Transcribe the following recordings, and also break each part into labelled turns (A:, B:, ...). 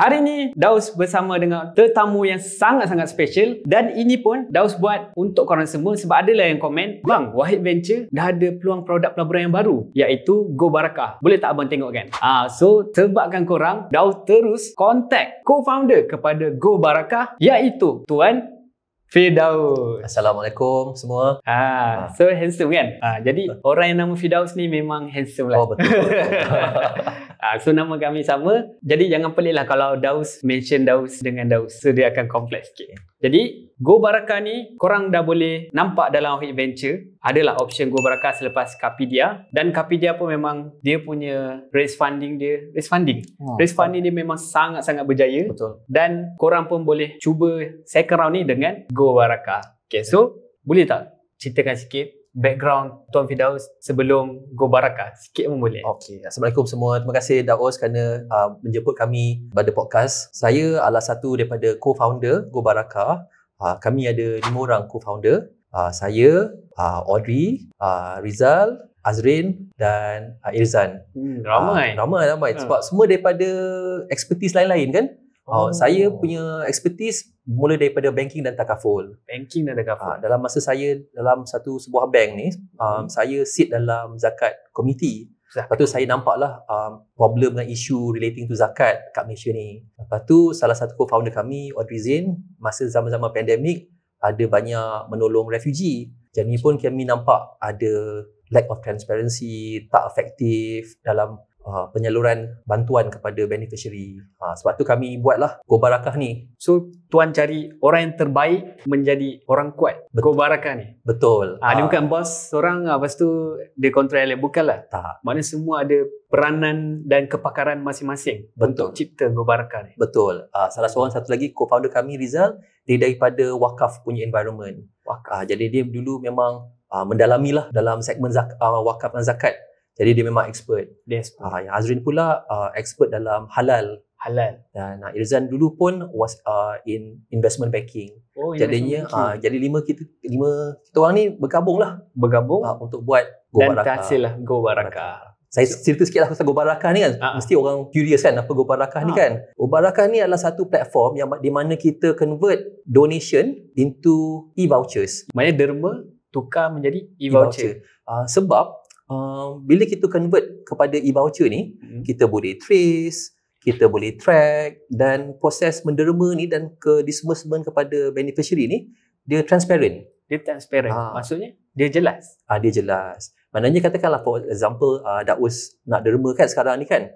A: Hari ini Daus bersama dengan tetamu yang sangat-sangat special dan ini pun Daus buat untuk korang semua sebab ada lah yang komen Bang, Wahid Venture dah ada peluang produk pelaburan yang baru iaitu Go Barakah. Boleh tak abang tengok kan? ha, so sebabkan korang Daus terus contact co-founder kepada Go Barakah iaitu Tuan Firdaus. Assalamualaikum semua. Ah, ha. So handsome kan? Ha, jadi betul. orang yang nama Firdaus ni memang handsome lah. Oh betul. ha, so nama kami sama. Jadi jangan pelik lah kalau Daus mention Daus dengan Daus. So dia akan kompleks sikit. Jadi Go Baraka ni korang dah boleh nampak dalam Ohi Adventure adalah option Go Baraka selepas Kapidia dan Kapidia pun memang dia punya raise funding dia raise funding oh. raise funding dia memang sangat-sangat berjaya betul dan korang pun boleh cuba second round ni dengan Go Baraka okay, so boleh tak ceritakan sikit background Tuan Fidaus sebelum Go Baraka sikit pun boleh okay. Assalamualaikum semua terima kasih Daos kerana uh, menjemput kami pada
B: podcast saya adalah satu daripada co-founder Go Baraka uh, kami ada lima orang co-founder. Uh, saya, uh, Audrey, uh, Rizal, Azrin dan uh, Irzan.
A: Hmm, ramai.
B: Uh, ramai. Ramai, ramai. Sebab semua daripada expertise lain-lain kan? Oh. Uh, saya punya expertise mula daripada banking dan takaful. Banking dan takaful. Uh, dalam masa saya dalam satu sebuah bank ni, um, hmm. saya sit dalam zakat komiti. Lepas tu saya nampaklah um, problem dengan isu relating to zakat kat Malaysia ni. Lepas tu salah satu co-founder kami, Audrey Zain, masa zaman-zaman pandemik, ada banyak menolong refugee. Jadi pun kami nampak ada lack of transparency, tak efektif dalam uh, penyaluran bantuan kepada beneficiary. Uh, sebab tu
A: kami buatlah Go Barakah ni. So tuan cari orang yang terbaik menjadi orang kuat Betul. ni. Betul. Ah uh, uh, dia ha. bukan bos seorang ah, lepas tu dia kontrol elek lah. Tak. Mana semua ada peranan dan kepakaran masing-masing Betul. untuk cipta Go
B: ni. Betul. Uh, salah seorang satu lagi co-founder kami Rizal dia daripada wakaf punya environment. Wakaf. Uh, jadi dia dulu memang Uh, mendalami lah dalam segmen zak- uh, wakaf dan zakat jadi dia memang expert. Dia Uh, yang Azrin pula uh, expert dalam halal. Halal. Dan ya, uh, Irzan dulu pun was uh, in investment banking.
A: Oh, Jadinya, banking. Uh,
B: jadi lima kita lima kita orang ni bergabung lah. Bergabung. Uh, untuk buat Go Dan Baraka. Dan lah Go Baraka. Saya cerita sikit lah pasal Go Baraka ni kan. uh Mesti orang curious kan apa Go Baraka ni kan. Go Baraka ni adalah satu platform yang di mana kita convert donation into e-vouchers. Maksudnya derma tukar menjadi e-voucher. e Uh, sebab Um, bila kita convert kepada e-voucher ni hmm. kita boleh trace kita boleh track dan proses menderma ni dan ke disbursement kepada beneficiary ni dia transparent dia transparent ha. maksudnya dia jelas ah ha, dia jelas maknanya katakanlah for example uh, ah, dakwas nak derma kan sekarang ni kan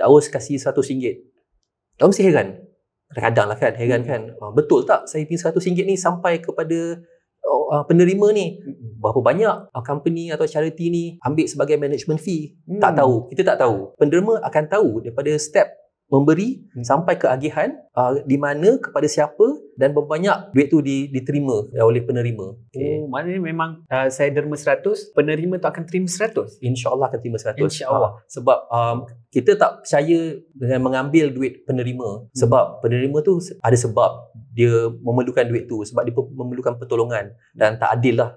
B: dakwas kasi RM100 dah mesti heran kadang-kadang lah kan heran hmm. kan ah, betul tak saya pin RM100 ni sampai kepada uh, penerima ni berapa banyak uh, company atau charity ni ambil sebagai management fee hmm. tak tahu kita tak tahu Penerima akan tahu daripada step memberi hmm. sampai ke agihan uh, di mana kepada siapa dan berbanyak duit tu diterima eh, oleh penerima. Okay.
A: Oh, maknanya memang uh, saya derma 100, penerima tu akan terima 100. Insya-Allah
B: akan terima 100. Insya-Allah. Ha, sebab um, kita tak percaya dengan mengambil duit penerima hmm. sebab penerima tu ada sebab dia memerlukan duit tu sebab dia memerlukan pertolongan dan tak adil lah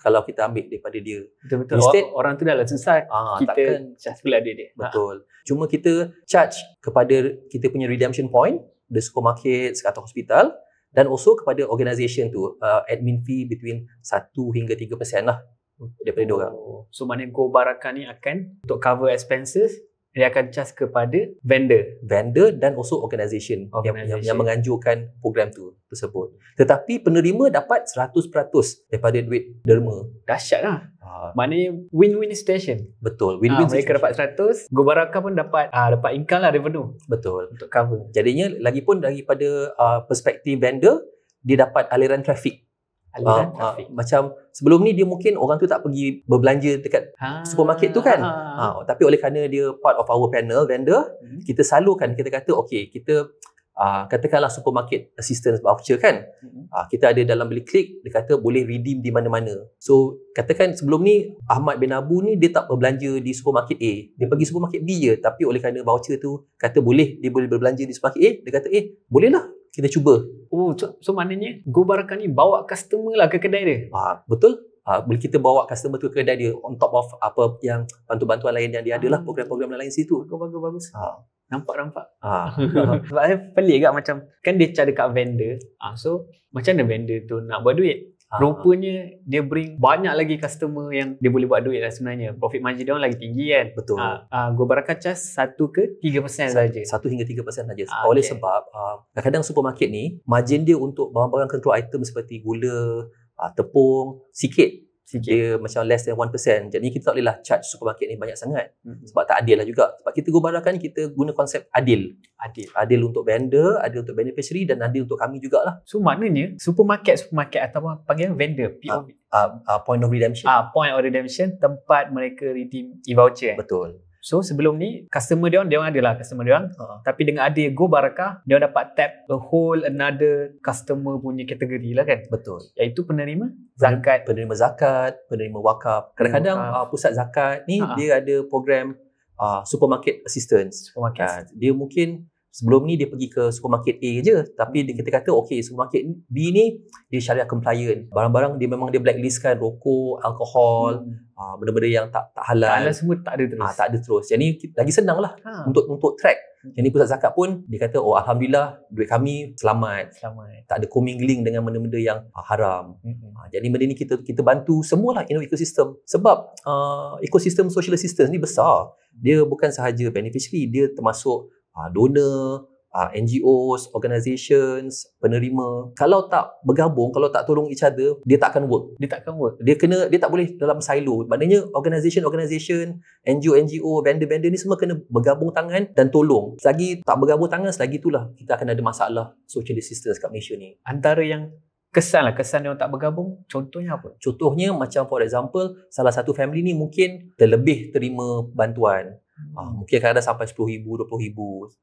B: kalau kita ambil daripada dia. Betul-betul. Instead, Orang tu dah lah
A: selesai. Aa, ah, kita takkan. charge pula dia. dia. Ha.
B: Betul. Ha. Cuma kita charge kepada kita punya redemption point, the supermarket, sekatan hospital dan also kepada organisasi tu uh, admin fee
A: between 1 hingga 3% lah daripada oh. dua orang. So maknanya Go Barakan ni akan untuk cover expenses dia akan charge kepada vendor vendor dan also
B: organisation, organisation. Yang, yang menganjurkan program tu tersebut tetapi penerima dapat 100%
A: daripada duit derma dahsyatlah ha. Mana win-win station betul win-win ha, mereka dapat 100 gobaraka pun dapat ha, dapat income lah revenue betul untuk cover jadinya
B: pun daripada uh, perspektif vendor dia dapat aliran trafik aliran uh, ah, ah, trafik. Uh, macam sebelum ni dia mungkin orang tu tak pergi berbelanja dekat ha, supermarket tu kan. Ha. Ha, tapi oleh kerana dia part of our panel vendor, hmm. kita salurkan kita kata okey, kita uh, katakanlah supermarket assistance voucher kan. Hmm. Uh, kita ada dalam beli klik dia kata boleh redeem di mana-mana. So katakan sebelum ni Ahmad bin Abu ni dia tak berbelanja di supermarket A, dia pergi supermarket B je tapi oleh kerana voucher tu kata boleh dia boleh berbelanja di supermarket A, dia kata eh boleh lah kita cuba. Oh, so, so maknanya Go Barakah ni bawa customer lah ke kedai dia? Ah, betul. Ah, boleh kita bawa customer tu ke kedai dia on top of apa yang bantu-bantuan
A: lain yang dia ada lah, hmm. program-program lain situ. Kau bagus, bagus. Ah. Ha. Nampak nampak. Ah. Sebab pelik agak macam kan dia cari dekat vendor. Ah, so macam mana vendor tu nak buat duit? Ah. Rupanya dia bring banyak lagi customer yang dia boleh buat duit lah sebenarnya. Profit margin dia orang lagi tinggi kan. Betul. Ha, ah, ha, gua barakah cas 1 ke 3% saja. 1 hingga 3% saja. Ha, okay. Oleh
B: sebab ha, kadang-kadang supermarket ni margin dia untuk barang-barang control item seperti gula, ha, tepung sikit dia macam less than 1% jadi kita tak bolehlah charge supermarket ni banyak sangat mm-hmm. sebab tak adil lah juga sebab kita gubarakan kita guna konsep adil adil adil untuk
A: vendor adil untuk beneficiary dan adil untuk kami jugalah so maknanya supermarket-supermarket atau panggil vendor POV uh, ah, uh, ah, uh, ah, point of redemption uh, point of redemption tempat mereka redeem e-voucher betul So sebelum ni customer dia orang dia orang adalah customer dia orang. Ha. Uh-huh. Tapi dengan ada Go Barakah, dia orang dapat tap a whole another customer punya kategori lah kan. Betul. yaitu penerima zakat, penerima zakat, penerima wakaf. Kadang-kadang uh uh, pusat zakat ni uh-huh. dia
B: ada program uh, supermarket assistance. Supermarket. Uh, dia mungkin sebelum ni dia pergi ke supermarket A je tapi dia hmm. kita kata okey supermarket B ni dia syariah compliant barang-barang dia memang dia blacklistkan rokok alkohol hmm. Ah, benda-benda yang tak tak halal tak halal semua tak ada terus aa, ah, tak ada terus jadi lagi senang lah ha. untuk untuk track jadi pusat zakat pun dia kata oh alhamdulillah duit kami selamat selamat tak ada commingling dengan benda-benda yang ah, haram hmm. aa, jadi benda ni kita kita bantu semualah you know, sebab aa, ekosistem social assistance ni besar hmm. dia bukan sahaja beneficiary dia termasuk uh, donor, uh, ah, NGOs, organisations, penerima. Kalau tak bergabung, kalau tak tolong each other, dia tak akan work. Dia tak akan work. Dia kena dia tak boleh dalam silo. Maknanya organisation-organisation, NGO-NGO, vendor-vendor ni semua kena bergabung tangan dan tolong. Selagi tak bergabung tangan, selagi itulah kita akan ada masalah social assistance kat Malaysia ni. Antara yang kesan lah, kesan dia tak bergabung, contohnya apa? Contohnya macam for example, salah satu family ni mungkin terlebih terima bantuan. Hmm. Ah, mungkin kadang ada sampai RM10,000, RM20,000.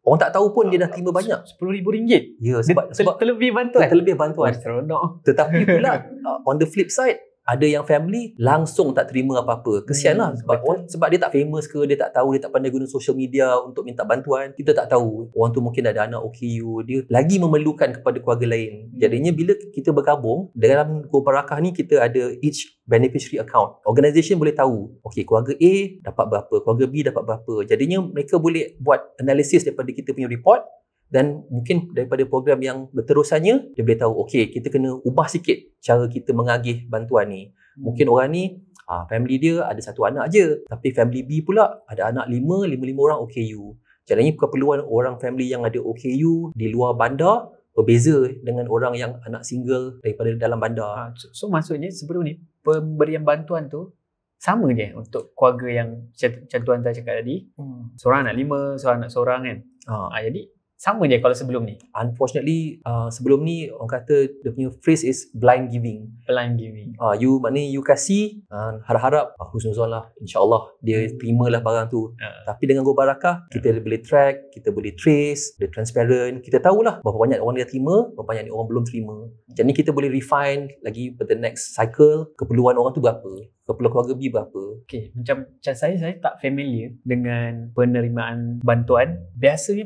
B: Orang tak tahu pun dia dah terima banyak. RM10,000? Ya, sebab, sebab terlebih bantuan. Terlebih bantuan. Oh, Tetapi pula, ah, on the flip side, ada yang family langsung tak terima apa-apa. Kesianlah hmm, sebab betul. sebab dia tak famous ke, dia tak tahu, dia tak pandai guna social media untuk minta bantuan. Kita tak tahu. Orang tu mungkin ada anak OKU, dia lagi memerlukan kepada keluarga lain. Hmm. Jadinya bila kita berkabung dalam grup Barakah ni kita ada each beneficiary account. Organisation boleh tahu, okey keluarga A dapat berapa, keluarga B dapat berapa. Jadinya mereka boleh buat analisis daripada kita punya report dan mungkin daripada program yang berterusannya dia boleh tahu okey kita kena ubah sikit cara kita mengagih bantuan ni hmm. mungkin orang ni aa, ah, family dia ada satu anak aje tapi family B pula ada anak lima, lima lima orang OKU jadinya keperluan orang family yang ada OKU di luar bandar berbeza dengan orang yang anak single daripada dalam bandar ha, so, so
A: maksudnya sebelum ni pemberian bantuan tu sama je untuk keluarga yang macam tuan cakap tadi hmm. seorang anak lima, seorang anak seorang kan ha. Ha, jadi sama je kalau sebelum ni unfortunately uh, sebelum ni orang kata the new phrase is blind giving blind giving
B: uh, you maknanya you kasih uh, harap-harap uh, ah, husnuzon lah insyaAllah dia hmm. terima lah barang tu uh. tapi dengan go barakah ya. kita uh. boleh track kita boleh trace the transparent kita tahulah berapa banyak orang dia terima berapa banyak orang belum terima jadi kita boleh refine lagi for the next cycle keperluan orang tu berapa keperluan keluarga B berapa okay.
A: macam, macam saya saya tak familiar dengan penerimaan bantuan biasanya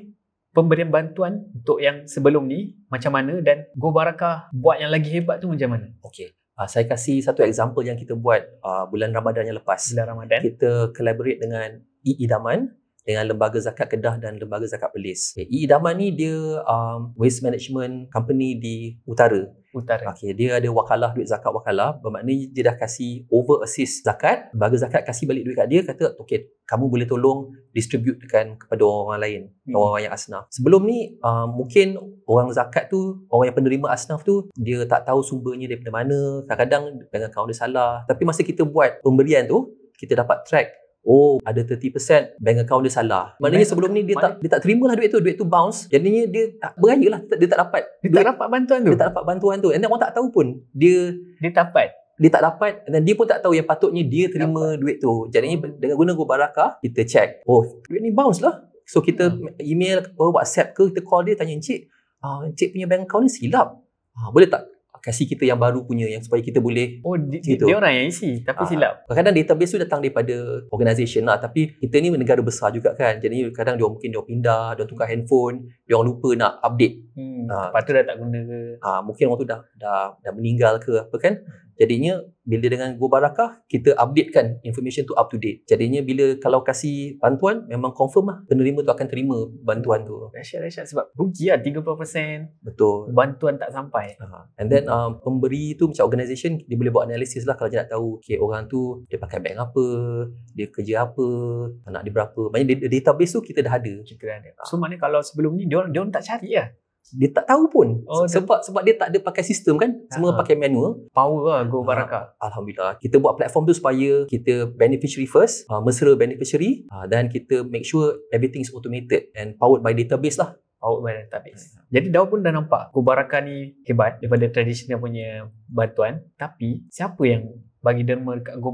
A: pemberian bantuan untuk yang sebelum ni macam mana dan Go Barakah buat yang lagi hebat tu macam mana? Okey. Uh, saya kasih
B: satu example yang kita buat uh, bulan
A: Ramadan yang lepas. Bulan Ramadan. Kita collaborate
B: dengan Idaman dengan lembaga zakat Kedah dan lembaga zakat Perlis. Okay. Idaman ni dia um, waste management company di utara. Utara. Okey, dia ada wakalah duit zakat wakalah, bermakna dia dah kasi over assist zakat, lembaga zakat kasi balik duit kat dia kata okey, kamu boleh tolong distribute dekan kepada orang-orang lain, hmm. orang-orang yang asnaf. Sebelum ni um, mungkin orang zakat tu, orang yang penerima asnaf tu, dia tak tahu sumbernya daripada mana, kadang-kadang dengan kau dia salah. Tapi masa kita buat pemberian tu, kita dapat track oh ada 30% bank account dia salah maknanya bank sebelum ni dia tak dia tak terima lah duit tu duit tu bounce Jadi jadinya dia tak beraya lah dia tak dapat dia duit. tak dapat bantuan tu dia tak dapat bantuan tu and then orang tak tahu pun dia dia tak dapat dia tak dapat dan dia pun tak tahu yang patutnya dia terima dapat. duit tu jadinya dengan guna Gubaraka kita check oh duit ni bounce lah so kita hmm. email ke whatsapp ke kita call dia tanya encik ah, encik punya bank account ni silap ah, boleh tak kasih kita yang baru punya yang supaya kita boleh oh di, gitu. dia orang
A: yang isi tapi uh, silap
B: kadang-kadang database tu datang daripada organisation lah tapi kita ni negara besar juga kan jadi kadang dia mungkin dia pindah dia tukar handphone dia orang lupa nak update hmm, uh, lepas tu dah tak guna ke uh, mungkin orang tu dah, dah dah meninggal ke apa kan Jadinya bila dengan Go Barakah kita updatekan information tu up to date. Jadinya bila kalau kasih bantuan memang confirm lah penerima tu akan terima bantuan tu. Rasyat rasyat sebab rugi lah 30%. Betul. Bantuan tak sampai. Uh-huh. And then uh, pemberi tu macam organisation dia boleh buat analisis lah kalau dia nak tahu okay, orang tu dia pakai bank apa, dia kerja apa, anak dia berapa. Banyak database tu kita dah ada. Kita dah ada. So maknanya kalau sebelum ni dia orang tak cari lah. Ya? dia tak tahu pun oh, sebab dia. sebab dia tak ada pakai sistem kan semua uh pakai manual power lah go ah, baraka uh, alhamdulillah kita buat platform tu supaya kita beneficiary first uh, mesra beneficiary uh, dan kita make sure everything is automated and powered by database lah powered by database
A: jadi dah pun dah nampak go ni hebat daripada traditional punya bantuan tapi siapa yang bagi derma dekat go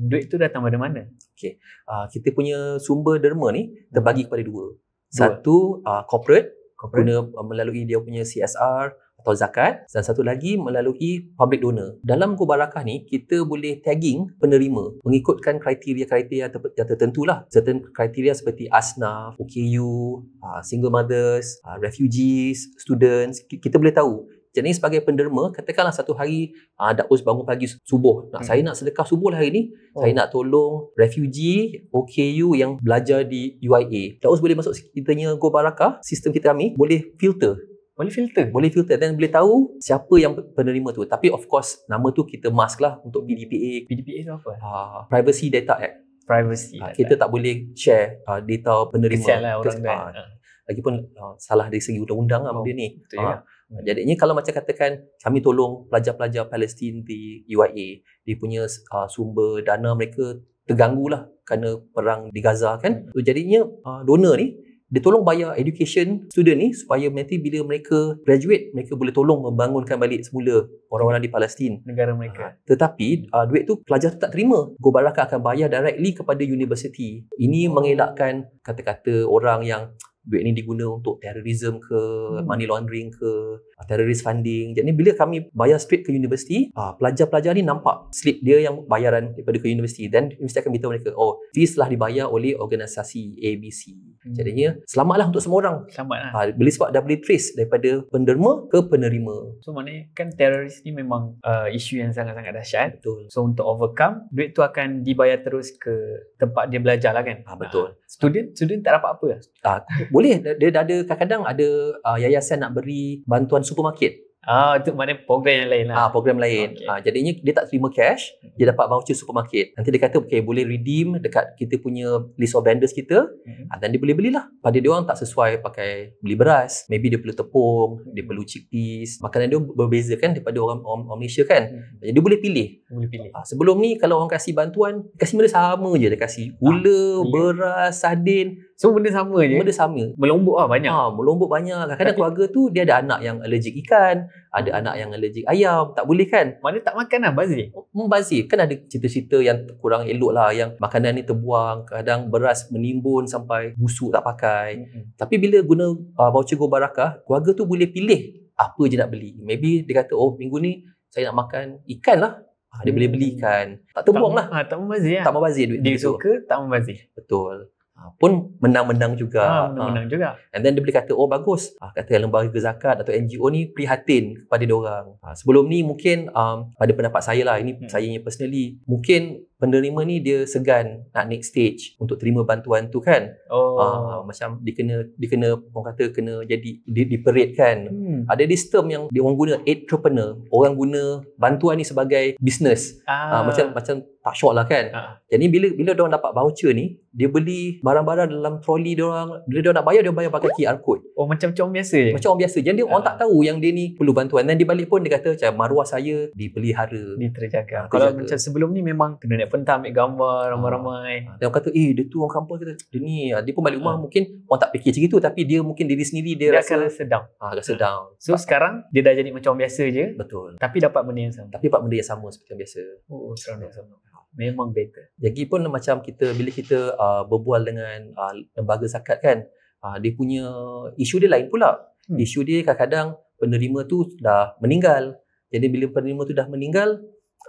A: duit tu datang dari mana Okay. uh, kita punya sumber derma ni terbagi hmm. kepada dua, dua. satu uh, corporate guna uh,
B: melalui dia punya CSR atau zakat dan satu lagi melalui public donor. Dalam Go Barakah ni kita boleh tagging penerima mengikutkan kriteria-kriteria yang tertentu lah. Certain kriteria seperti asna, OKU, uh, single mothers, uh, refugees, students. Kita boleh tahu jadi sebagai penderma, katakanlah satu hari uh, us bangun pagi subuh. Nak hmm. saya nak sedekah subuh lah hari ni. Oh. Saya nak tolong refugee OKU yang belajar di UIA. Dakus boleh masuk kitanya Go Baraka, sistem kita kami boleh filter boleh filter boleh filter dan boleh tahu siapa yang penerima tu tapi of course nama tu kita mask lah untuk PDPA PDPA tu apa uh, privacy data act privacy uh, kita tak boleh share uh, data penerima kesian lah orang kes, kan lagipun uh, salah dari segi undang-undang lah oh, dia ni. Betul, ya. Ha, Jadi ni kalau macam katakan kami tolong pelajar-pelajar Palestin di UAE, dia punya uh, sumber dana mereka terganggu lah, kerana perang di Gaza kan. Hmm. So jadinya uh, donor ni dia tolong bayar education student ni supaya nanti bila mereka graduate mereka boleh tolong membangunkan balik semula orang-orang di Palestin
A: negara mereka.
B: Uh, tetapi uh, duit tu pelajar tu tak terima. go Gobaraka akan bayar directly kepada university. Ini mengelakkan kata-kata orang yang duit ni diguna untuk terrorism ke, hmm. money laundering ke, Ah, terrorist funding. Jadi bila kami bayar straight ke universiti, uh, pelajar-pelajar ni nampak slip dia yang bayaran daripada ke universiti dan universiti akan beritahu mereka, oh, fees telah dibayar oleh organisasi ABC. Hmm. Jadinya, selamatlah untuk semua orang. Selamatlah. Uh, ah, beli sebab dah boleh trace daripada penderma ke penerima.
A: So, maknanya kan teroris ni memang uh, isu yang sangat-sangat dahsyat. Betul. So, untuk overcome, duit tu akan dibayar terus ke tempat dia belajar lah kan? Ah, betul. Uh, student, student tak dapat apa? Uh, boleh. Dia, dia ada kadang-kadang ada uh,
B: yayasan nak beri bantuan dalam supermarket. Ah, itu maknanya program yang lain lah. Ah, program lain. Okay. Ah, jadinya dia tak terima cash, mm-hmm. dia dapat voucher supermarket. Nanti dia kata, okay, boleh redeem dekat kita punya list of vendors kita. Mm-hmm. dan dia boleh belilah. Pada dia orang tak sesuai pakai beli beras. Maybe dia perlu tepung, mm-hmm. dia hmm. perlu chickpeas. Makanan dia berbeza kan daripada orang, orang, orang Malaysia kan. Mm-hmm. Jadi dia boleh pilih. Boleh pilih. Ah, sebelum ni kalau orang kasih bantuan, kasih benda sama je. Dia kasih ah, gula, ah, beras, sardin. Semua benda sama je. Benda sama. Melombok ah banyak. Ah melombok banyak. Kadang-kadang Tapi, keluarga tu dia ada anak yang allergic ikan, ada anak yang allergic ayam. Tak boleh kan? Mana tak makan lah bazir. Oh, membazir. Kan ada cerita-cerita yang kurang elok lah. Yang makanan ni terbuang. Kadang beras menimbun sampai busuk tak pakai. Mm-hmm. Tapi bila guna uh, voucher Go Barakah, keluarga tu boleh pilih apa je nak beli. Maybe dia kata, oh minggu ni saya nak makan ikan lah. Ha, dia hmm. boleh belikan. Tak terbuang lah. Ha, tak membazir lah. Tak membazir duit. dia suka, tak membazir. Betul. Ah, pun menang-menang juga. Ha, menang-menang ha. juga. And then dia boleh kata, oh bagus. Ha, kata lembaga zakat atau NGO ni prihatin kepada diorang. Ha, sebelum ni mungkin um, pada pendapat saya lah, ini hmm. saya personally, mungkin penerima ni dia segan nak next stage untuk terima bantuan tu kan oh. uh, macam dia kena dia kena orang kata kena jadi di, di parade kan hmm. ada this term yang dia orang guna entrepreneur orang guna bantuan ni sebagai business ah. uh, macam macam tak syok lah kan ah. jadi bila bila dia orang dapat voucher ni dia beli barang-barang dalam troli dia orang bila dia nak bayar dia bayar pakai QR code oh macam macam biasa je. macam orang biasa jadi ah. orang tak ah. tahu yang dia ni perlu bantuan dan dia balik pun dia kata macam maruah saya dipelihara diterjaga kalau terjaga. macam sebelum ni memang kena naik telefon ambil gambar ah. ramai-ramai. Ha. Dia orang kata, "Eh, dia tu orang kampung kita. Dia ni, ah, dia pun balik rumah ha. mungkin orang tak fikir macam itu tapi dia mungkin diri sendiri dia, dia rasa akan rasa Ah, ha, rasa ha. down. So ha. sekarang dia dah jadi macam biasa je. Betul. Tapi dapat benda yang sama. Tapi dapat benda yang sama seperti yang biasa.
A: Oh, seronok yeah.
B: Memang better. Jadi pun macam kita bila kita uh, berbual dengan uh, lembaga zakat kan, uh, dia punya isu dia lain pula. Hmm. Isu dia kadang-kadang penerima tu dah meninggal. Jadi bila penerima tu dah meninggal,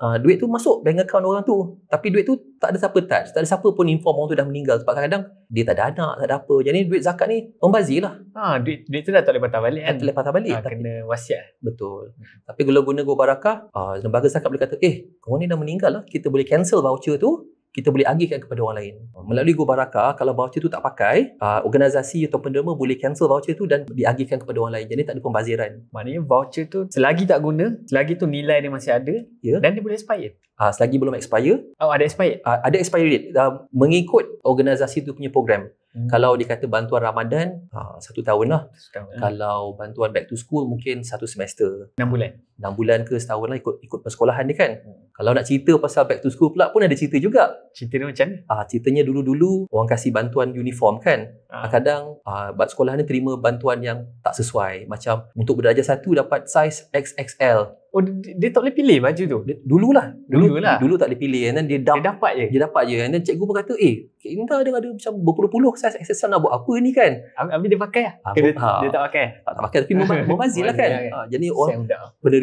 B: uh, duit tu masuk bank account orang tu tapi duit tu tak ada siapa touch tak ada siapa pun inform orang tu dah meninggal sebab kadang-kadang dia tak ada anak tak ada apa jadi duit zakat ni membazir lah ha, duit, duit tu dah tak boleh patah balik kan tak boleh patah balik ha, tapi, kena wasiat betul hmm. tapi kalau guna gua barakah uh, lembaga zakat boleh kata eh kau ni dah meninggal lah kita boleh cancel voucher tu kita boleh agihkan kepada orang lain. Melalui Go Baraka, kalau voucher tu tak pakai, uh, organisasi atau penderma boleh cancel voucher tu dan diagihkan kepada orang lain.
A: Jadi tak ada pembaziran. Maknanya voucher tu selagi tak guna, selagi tu nilai dia masih ada yeah. dan dia boleh expire. Uh, selagi belum expire. Oh, ada expire? Uh, ada expire date. Uh, mengikut organisasi
B: tu punya program. Hmm. Kalau dikata bantuan Ramadan, uh, satu tahun lah. Satu Kalau bantuan back to school, mungkin satu semester. Enam bulan? 6 bulan ke setahun lah ikut ikut persekolahan dia kan. Hmm. Kalau nak cerita pasal back to school pula pun ada cerita juga. Cerita dia macam ah ceritanya dulu-dulu orang kasih bantuan uniform kan. Ah. ah. Kadang ah buat sekolah ni terima bantuan yang tak sesuai macam untuk berdarjah satu dapat size XXL. Oh dia, dia tak boleh pilih baju tu. Dulu lah, Dulu, lah. Dulu tak boleh pilih and then dia, dia dapat je. Dia dapat je and then cikgu pun kata eh kita ada ada macam berpuluh-puluh size XXL nak buat apa ni kan. Habis dia pakai lah. ah. dia, ha, dia tak pakai. Tak, tak pakai tapi memang lah kan. Ha, jadi orang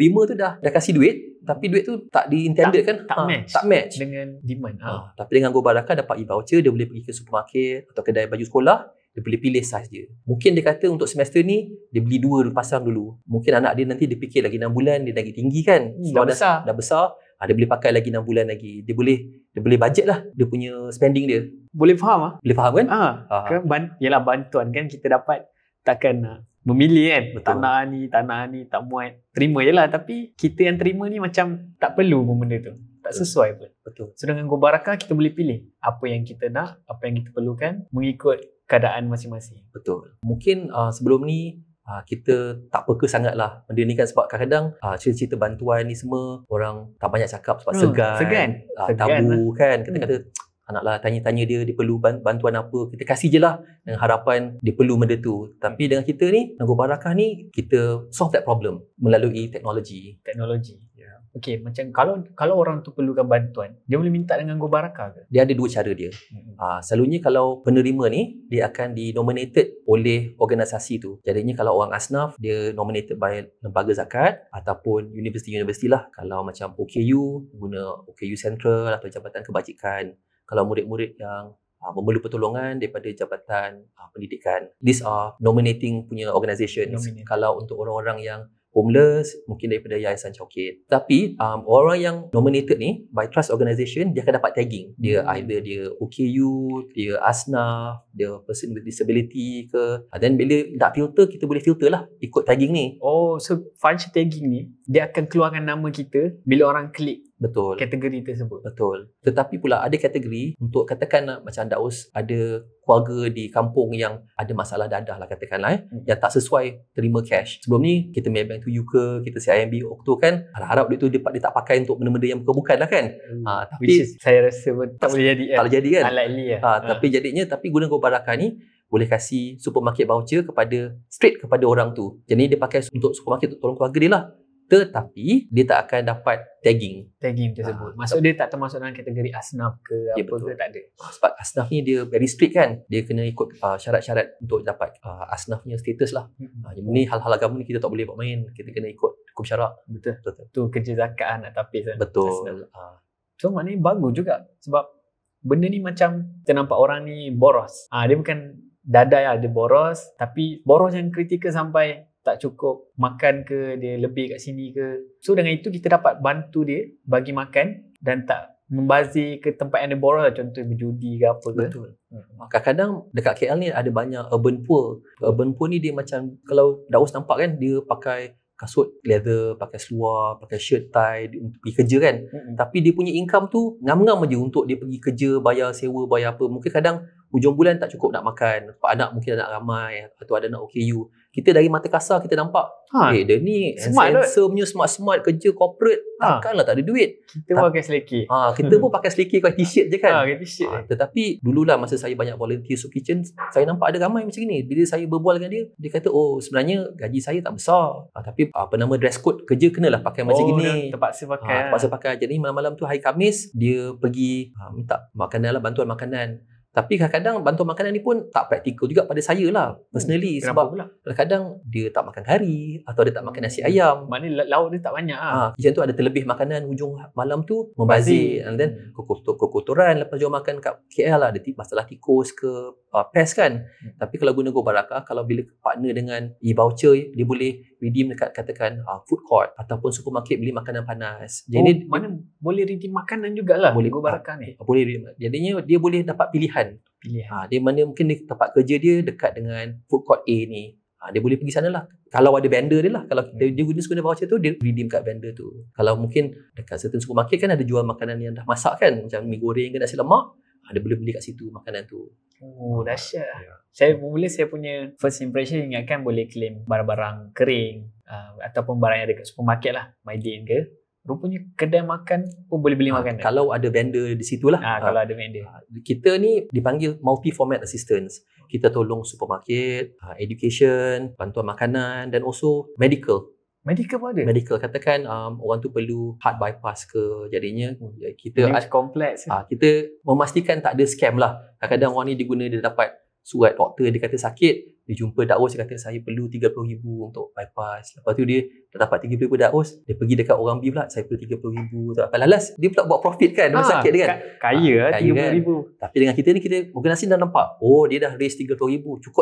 B: terima tu dah dah kasih duit tapi duit tu tak di intended tak, kan tak, ha, match tak match
A: dengan demand ha. ha.
B: tapi dengan Go barakah dapat e-voucher dia boleh pergi ke supermarket atau kedai baju sekolah dia boleh pilih saiz dia mungkin dia kata untuk semester ni dia beli dua pasang dulu mungkin anak dia nanti dia fikir lagi 6 bulan dia lagi tinggi kan hmm, dah, dah besar dah besar ha, dia boleh pakai lagi 6 bulan lagi dia boleh dia boleh budget lah dia punya spending dia boleh faham ah boleh faham kan ah, ha. ha. kan
A: ban- yalah bantuan kan kita dapat takkan ah memilih kan Betul. tak nak ni tak nak ni tak muat terima je lah tapi kita yang terima ni macam tak perlu pun benda tu tak sesuai pun Betul. so dengan Go Barakah kita boleh pilih apa yang kita nak apa yang kita perlukan mengikut keadaan masing-masing
B: betul mungkin uh, sebelum ni uh, kita tak peka sangatlah benda ni kan sebab kadang-kadang uh, cerita-cerita bantuan ni semua orang tak banyak cakap sebab hmm, segan, segan. Uh, tabu lah. kan hmm. kata-kata anaklah tanya-tanya dia dia perlu bantuan apa kita kasih je lah dengan harapan dia perlu benda tu tapi dengan kita ni Nagu Barakah ni kita solve that problem melalui teknologi teknologi yeah. Okay, macam kalau
A: kalau orang tu perlukan bantuan, dia boleh minta dengan Go Barakah ke?
B: Dia ada dua cara dia. Mm-hmm. Uh, selalunya kalau penerima ni, dia akan dinominated oleh organisasi tu. Jadinya kalau orang asnaf, dia nominated by lembaga zakat ataupun universiti-universiti lah. Kalau macam OKU, guna OKU Central atau Jabatan Kebajikan kalau murid-murid yang uh, ah, memerlukan pertolongan daripada jabatan uh, pendidikan these are nominating punya organisation kalau untuk orang-orang yang homeless mungkin daripada Yayasan Cokit tapi um, orang yang nominated ni by trust organisation dia akan dapat tagging dia mm-hmm. either dia OKU dia ASNAF dia person with disability ke uh, then bila nak filter kita boleh filter lah ikut tagging ni oh so function tagging ni dia akan keluarkan nama kita bila orang klik betul kategori tersebut betul tetapi pula ada kategori untuk katakan macam daus ada keluarga di kampung yang ada masalah dadah lah katakanlah eh, hmm. yang tak sesuai terima cash sebelum ni kita Maybank to you ke kita CIMB Okto kan harap-harap duit tu dia, dia tak pakai untuk benda-benda yang bukan-bukan lah kan hmm. ha, tapi Which is, saya rasa pun tak, boleh jadi eh. tak boleh jadi kan unlikely lah ha, ha. tapi ah. jadinya tapi guna kau kobarakan ni boleh kasih supermarket voucher kepada straight kepada orang tu. Jadi dia pakai untuk supermarket untuk tolong keluarga dia lah tetapi dia tak akan dapat tagging
A: tagging tersebut. Ha, Maksud tak, dia tak termasuk dalam kategori asnaf ke ya, apa betul. ke tak ada.
B: Ah, sebab asnaf ni dia very strict kan. Dia kena ikut uh, syarat-syarat untuk dapat uh, asnafnya status lah. Ha hmm. uh, ni hal-hal
A: agama ni kita tak boleh buat main. Kita kena ikut hukum syarat. Betul. betul. betul. Tu kerja zakat nak tapis kan. Betul. Uh. So maknanya bagus juga sebab benda ni macam kita nampak orang ni boros. uh, dia bukan dadai ada lah, boros tapi boros yang kritikal sampai tak cukup makan ke dia lebih kat sini ke so dengan itu kita dapat bantu dia bagi makan dan tak membazir ke tempat yang dia borong lah. contoh berjudi ke apa ke betul
B: kadang-kadang dekat KL ni ada banyak urban poor urban poor ni dia macam kalau Daus nampak kan dia pakai kasut leather, pakai seluar, pakai shirt tie untuk pergi kerja kan. hmm Tapi dia punya income tu ngam-ngam aja untuk dia pergi kerja, bayar sewa, bayar apa. Mungkin kadang hujung bulan tak cukup nak makan. Pak anak mungkin anak ramai atau ada nak OKU kita dari mata kasar kita nampak ha. eh dia ni smart handsome punya smart-smart kerja corporate ha. takkanlah tak ada duit kita pun pakai seliki. ha, kita pun pakai seliki kau t-shirt je kan ha, pakai t-shirt ha, tetapi dululah masa saya banyak volunteer soup kitchen saya nampak ada ramai macam ni bila saya berbual dengan dia dia kata oh sebenarnya gaji saya tak besar ha, tapi ah, apa nama dress code kerja lah pakai macam oh, gini
A: terpaksa pakai ha, terpaksa ha.
B: pakai jadi malam-malam tu hari Kamis dia pergi ha, minta makanan lah bantuan makanan tapi kadang-kadang bantuan makanan ni pun tak praktikal juga pada saya lah. Hmm. Personally hmm, sebab kadang-kadang dia tak makan kari atau dia tak makan nasi ayam.
A: Maknanya lauk dia tak banyak lah. Ha,
B: macam tu ada terlebih makanan hujung malam tu membazir. Pasti. And then hmm. kekotor, kekotoran lepas dia makan kat KL lah. Ada masalah tikus ke uh, pest kan. Hmm. Tapi kalau guna Go Baraka, kalau bila partner dengan e-voucher, dia boleh redeem dekat katakan uh, food court ataupun supermarket beli makanan panas. Jadi oh, mana boleh redeem makanan jugalah. Boleh go barakah ni. Boleh redeem. Jadinya dia boleh dapat pilihan. Pilihan. Ha, dia mana mungkin di tempat kerja dia dekat dengan food court A ni. Ha, dia boleh pergi sana lah. Kalau ada vendor dia lah. Kalau dia, hmm. dia guna guna voucher tu, dia redeem kat vendor tu. Kalau mungkin dekat certain supermarket
A: kan ada jual makanan yang dah masak kan. Macam mie goreng ke nasi lemak ada boleh beli kat situ makanan tu. Oh, ah, dahsyat. Lah. Ya. Saya mula saya punya first impression ingatkan boleh claim barang-barang kering uh, ataupun barang yang ada kat supermarket lah, My Day ke. Rupanya kedai makan pun boleh beli ha, makanan. Kalau ada vendor di situ lah. Ha, ha, kalau ada vendor. Kita ni dipanggil multi
B: format assistance. Kita tolong supermarket, education, bantuan makanan dan also medical. Medical pun ada? Medical. Katakan um, orang tu perlu heart bypass ke jadinya. Eh, kita Lynch complex. Uh, kita memastikan tak ada scam lah. Kadang-kadang orang ni diguna dia dapat surat doktor dia kata sakit dia jumpa dakwah dia kata saya perlu 30000 untuk bypass lepas tu dia tak dapat 30000 dakwah dia pergi dekat orang B pula saya perlu 30000 tak apa lalas dia pula buat profit kan rumah ha, sakit dia kan kaya ha, ah, lah, 30000 kan. tapi dengan kita ni kita organisasi dah nampak oh dia dah raise 30000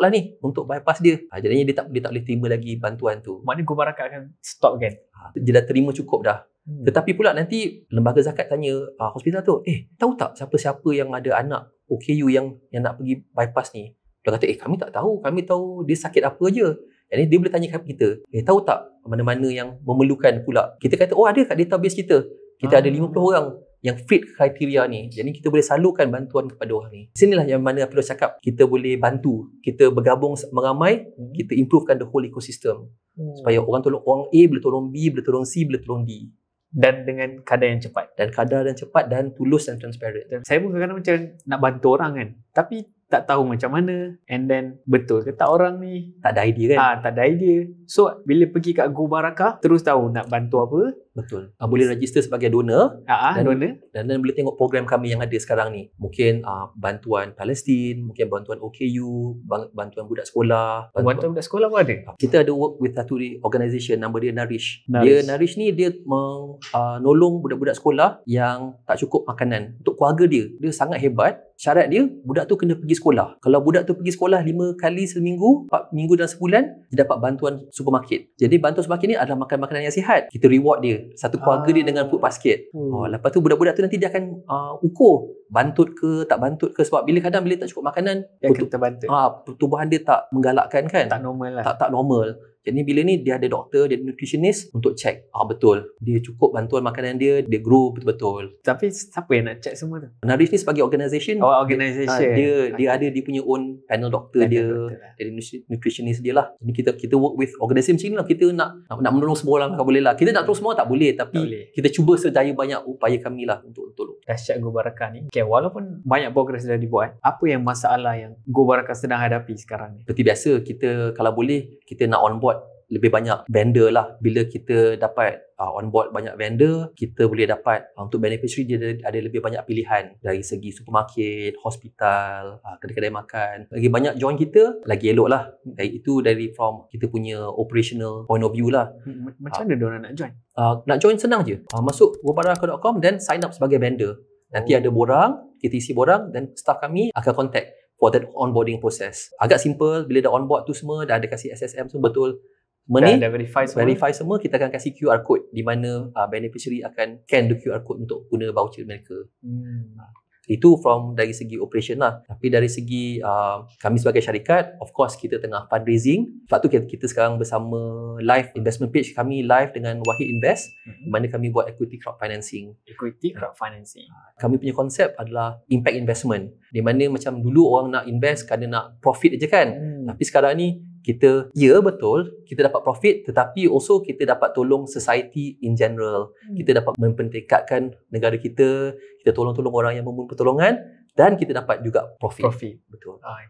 B: lah ni untuk bypass dia ha, jadinya dia tak dia tak boleh terima lagi bantuan tu maknanya gubarakat akan stop kan ha, dia dah terima cukup dah Hmm. Tetapi pula nanti lembaga zakat tanya uh, hospital tu, eh tahu tak siapa-siapa yang ada anak OKU yang yang nak pergi bypass ni? Dia kata, eh kami tak tahu, kami tahu dia sakit apa je. Jadi dia boleh tanya kepada kita, eh tahu tak mana-mana yang memerlukan pula? Kita kata, oh ada kat database kita. Kita ah. ada 50 orang yang fit kriteria ni. Jadi kita boleh salurkan bantuan kepada orang ni. Di Sinilah yang mana perlu cakap, kita boleh bantu. Kita bergabung meramai, hmm. kita improvekan the whole ecosystem. Hmm. Supaya orang tolong orang A, boleh tolong B, boleh tolong C, boleh tolong D dan dengan kadar yang cepat dan
A: kadar yang cepat dan tulus dan transparent. Saya pun kadang-kadang macam nak bantu orang kan. Tapi tak tahu macam mana and then betul ke tak orang ni tak ada idea kan ah ha, tak ada idea so bila pergi kat Go Baraka terus tahu nak bantu apa Betul. Uh, boleh register sebagai donor
B: uh-huh, dan donor dan dan boleh tengok program kami yang ada sekarang ni. Mungkin uh, bantuan Palestin, mungkin bantuan OKU, bantuan budak sekolah. Bantuan, bantuan budak sekolah pun ada. Kita ada work with satu organisation nama dia Nourish. Nourish. Dia Nourish ni dia menolong uh, budak-budak sekolah yang tak cukup makanan untuk keluarga dia. Dia sangat hebat. Syarat dia budak tu kena pergi sekolah. Kalau budak tu pergi sekolah 5 kali seminggu, 4 minggu dalam sebulan, dia dapat bantuan supermarket. Jadi bantuan supermarket ni adalah makan makanan yang sihat. Kita reward dia satu keluarga ah. dia dengan food basket. Hmm. Oh, lepas tu budak-budak tu nanti dia akan uh, ukur bantut ke tak bantut ke sebab bila kadang bila tak cukup makanan dia akan terbantut. Ah, uh, dia tak menggalakkan kan? Tak normal lah. Tak tak normal. Jadi bila ni dia ada doktor, dia ada nutritionist untuk cek, ah betul dia cukup bantuan makanan dia, dia grow betul-betul. Tapi siapa yang nak cek semua tu? Nourish ni sebagai organisation. Oh, organisation. Ah, dia dia, dia ada dia punya own panel doktor dia, lah. dia ada nutritionist dia lah. Jadi kita kita work with organisation macam lah. Kita nak nak, nak menolong semua orang tak kan boleh lah. Kita nak tolong semua tak boleh tapi tak boleh. kita cuba sedaya banyak upaya
A: kami lah untuk tolong. Dahsyat Go Barakah ni. Okay, walaupun banyak progress dah dibuat, apa yang masalah yang Go Barakah sedang hadapi sekarang ni?
B: Seperti biasa, kita kalau boleh, kita nak on board buat lebih banyak vendor lah bila kita dapat uh, on banyak vendor kita boleh dapat uh, untuk beneficiary dia ada, ada lebih banyak pilihan dari segi supermarket hospital uh, kedai-kedai makan lagi banyak join kita lagi elok lah dari eh, itu dari from kita punya operational point of view lah hmm, macam mana uh, diorang nak join? Uh, nak join senang je uh, masuk wabaraka.com dan sign up sebagai vendor nanti oh. ada borang kita isi borang dan staff kami akan contact for that onboarding process. Agak simple bila dah onboard tu semua dah ada kasih SSM tu betul. Money, dah verify semua. verify semua kita akan kasih QR code di mana uh, beneficiary akan scan the QR code untuk guna voucher mereka. Hmm. Itu from dari segi operation lah. Tapi dari segi uh, kami sebagai syarikat, of course kita tengah fundraising. Sebab tu kita, kita sekarang bersama live investment page kami live dengan Wahid Invest mm-hmm. mana kami buat equity crowd financing. Equity crowd financing. Uh, kami punya konsep adalah impact investment. Di mana macam dulu orang nak invest kerana nak profit aja kan. Mm. Tapi sekarang ni kita ya betul kita dapat profit tetapi also kita dapat tolong society in general hmm. kita dapat mempentingkatkan negara kita kita tolong-tolong orang yang memerlukan pertolongan dan kita dapat juga profit profit
A: betul ah,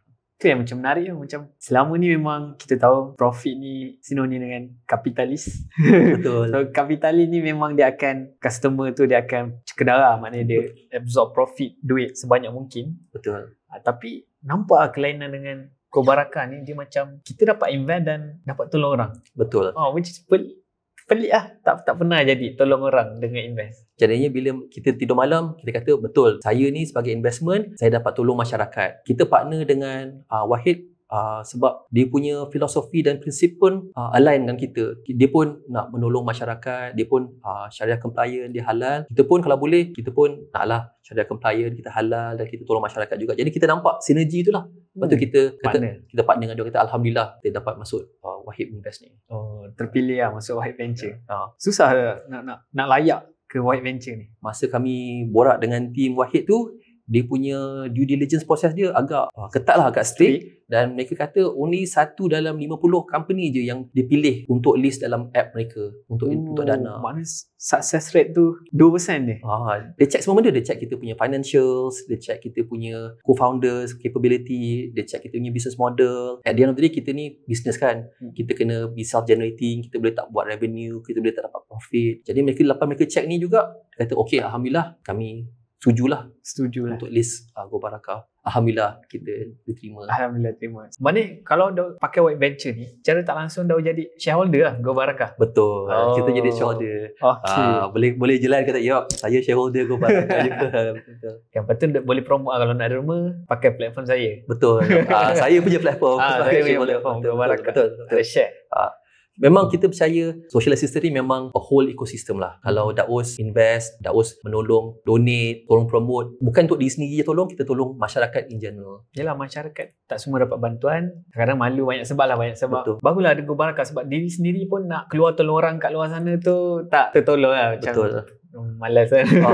A: itu yang macam menarik lah, macam selama ni memang kita tahu profit ni sinonim dengan kapitalis betul so kapitalis ni memang dia akan customer tu dia akan cekedarah maknanya dia absorb profit duit sebanyak mungkin betul ah, tapi nampak lah kelainan dengan Kobaraka ni dia macam kita dapat invent dan dapat tolong orang. Betul. Oh, which is pel- pelik lah. Tak, tak pernah jadi tolong orang dengan invest. Jadinya bila
B: kita tidur malam, kita kata betul. Saya ni sebagai investment, saya dapat tolong masyarakat. Kita partner dengan uh, Wahid Uh, sebab dia punya filosofi dan prinsip pun uh, align dengan kita. Dia pun nak menolong masyarakat, dia pun uh, syariah compliant, dia halal. Kita pun kalau boleh, kita pun naklah syariah compliant, kita halal dan kita tolong masyarakat juga. Jadi kita nampak sinergi itulah.
A: Lepas tu hmm. kita kata, partner. kita partner dengan dia kita. Alhamdulillah kita dapat masuk uh, Wahid Invest ni. Oh, terpilih lah masuk Wahid Venture. Yeah. Ya. Susah lah nak, nak, nak layak ke Wahid Venture ni? Masa
B: kami borak dengan tim Wahid tu, dia punya due diligence process dia agak uh, ketat lah agak strict dan mereka kata only satu dalam 50 company je yang dipilih untuk list dalam app mereka untuk Ooh, untuk dana. Mana success rate tu 2% dia? Ah, dia check semua benda. Dia check kita punya financials, dia check kita punya co-founders, capability, dia check kita punya business model. At the end of the day, kita ni business kan. Hmm. Kita kena be self-generating, kita boleh tak buat revenue, kita boleh tak dapat profit. Jadi mereka lepas mereka check ni juga, kata okay, Alhamdulillah
A: kami Setujulah. Setujulah. Untuk list uh, Go Barakah. Alhamdulillah kita diterima. Alhamdulillah terima. Mana kalau dah pakai white venture ni, cara tak langsung dah jadi shareholder lah Go Barakah. Betul. Oh. Kita jadi oh. shareholder. Okay. Uh, ah, boleh boleh je lah kata, ya saya shareholder Go Barakah juga. Yang penting boleh promote lah, kalau nak rumah, pakai platform saya. Betul. Uh, saya punya platform. Ah, saya punya platform, Go Barakah. Betul. betul, betul, betul. share. Uh.
B: Memang kita percaya social assistance ni memang a whole ecosystem lah. Kalau hmm. Daos invest, Daos menolong, donate, tolong promote. Bukan untuk diri sendiri je tolong, kita tolong masyarakat in general.
A: Yelah masyarakat tak semua dapat bantuan. Kadang-kadang malu banyak sebab lah banyak sebab. Betul. Bagulah ada gobarakat sebab diri sendiri pun nak keluar tolong orang kat luar sana tu tak tertolong lah. Betul. Tu malas kan. Ha.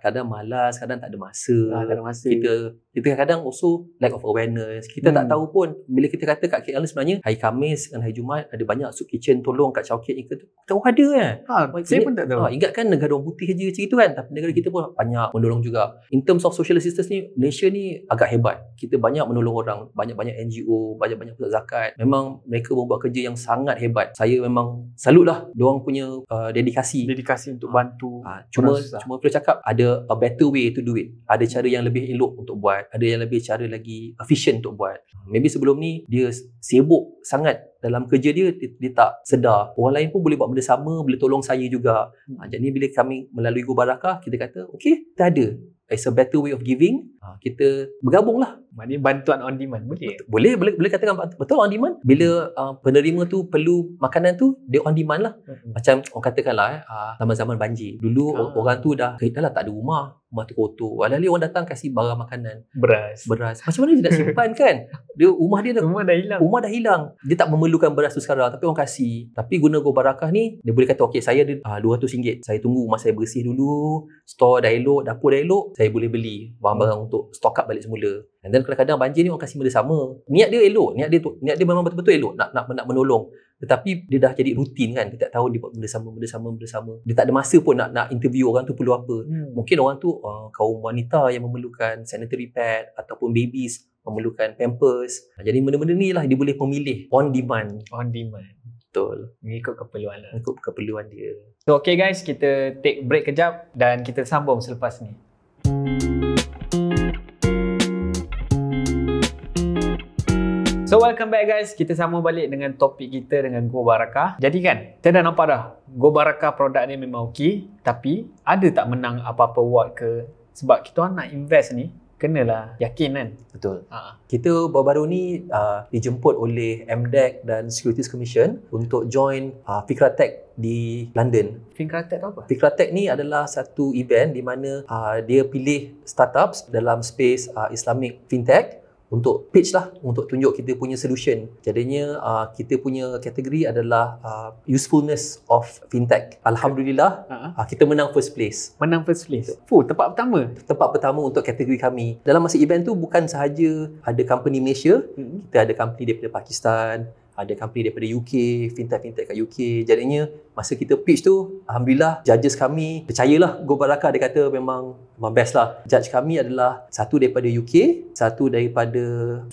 A: Kadang-kadang malas, kadang tak ada masa. Ha, tak ada masa. Kita kita kadang also lack of
B: awareness. Kita hmm. tak tahu pun bila kita kata kat KL sebenarnya hari Khamis dan hari Jumaat ada banyak soup kitchen tolong kat Chowkit ni kata tahu ada kan. Ha, saya pun tak tahu. Ha, ingatkan negara orang putih saja macam itu kan. Tapi negara kita pun banyak menolong juga. In terms of social assistance ni Malaysia ni agak hebat. Kita banyak menolong orang, banyak-banyak NGO, banyak-banyak pusat zakat. Memang mereka buat kerja yang sangat hebat. Saya memang salut lah diorang punya uh, dedikasi. Dedikasi untuk bantu satu ha, ah, cuma proses. cuma perlu cakap ada a better way to do it ada cara yang lebih elok untuk buat ada yang lebih cara lagi efficient untuk buat maybe sebelum ni dia sibuk sangat dalam kerja dia, dia dia tak sedar orang lain pun boleh buat benda sama boleh tolong saya juga ha, jadi bila kami melalui gubarakah kita kata okey kita ada it's a better way of giving ha, kita bergabunglah Maknanya bantuan on demand boleh? Betul, boleh, boleh, boleh katakan betul on demand. Bila uh, penerima tu perlu makanan tu, dia on demand lah. Hmm. Macam orang katakan lah, eh, uh, zaman-zaman banjir. Dulu ah. orang tu dah, dah lah, tak ada rumah rumah tu kotor. Walau orang datang kasih barang makanan. Beras. Beras. Macam mana dia nak simpan kan? Dia rumah dia dah rumah dah hilang. Rumah dah hilang. Dia tak memerlukan beras tu sekarang tapi orang kasih. Tapi guna go barakah ni dia boleh kata okay saya ada RM200. Uh, ah, saya tunggu rumah saya bersih dulu, store dah elok, dapur dah elok, saya boleh beli barang-barang untuk stock up balik semula. And then kadang-kadang banjir ni orang kasi benda sama. Niat dia elok, niat dia tu, niat dia memang betul-betul elok nak nak nak menolong. Tetapi dia dah jadi rutin kan, setiap tahun dia buat benda sama, benda sama, benda sama. Dia tak ada masa pun nak nak interview orang tu perlu apa. Hmm. Mungkin orang tu uh, kaum wanita yang memerlukan sanitary pad ataupun babies memerlukan pampers. Jadi benda-benda ni lah dia boleh memilih on demand.
A: On demand. Betul. Mengikut keperluan lah. Mengikut keperluan dia. So okay guys, kita take break kejap dan kita sambung selepas ni. Hmm. So welcome back guys, kita sama balik dengan topik kita dengan Go Baraka. Jadi kan, kita dah nampak dah Go Baraka produk ni memang okey, tapi ada tak menang apa-apa award ke? Sebab kita nak invest ni, kenalah yakin kan.
B: Betul. Ha. Kita baru-baru ni uh, dijemput oleh MDEC dan Securities Commission untuk join uh, Fikratech di London.
A: Fikratech apa?
B: Fikratech ni adalah satu event di mana uh, dia pilih startups dalam space uh, Islamic Fintech untuk pitch lah untuk tunjuk kita punya solution jadinya uh, kita punya kategori adalah uh, usefulness of fintech alhamdulillah uh-huh. uh, kita menang first place menang first place Fuh, tempat pertama tempat pertama untuk kategori kami dalam masa event tu bukan sahaja ada company Malaysia uh-huh. kita ada company daripada Pakistan ada company daripada UK, fintech-fintech kat UK. Jadinya masa kita pitch tu, Alhamdulillah judges kami percayalah Go Baraka dia kata memang, memang best lah. Judge kami adalah satu daripada UK, satu daripada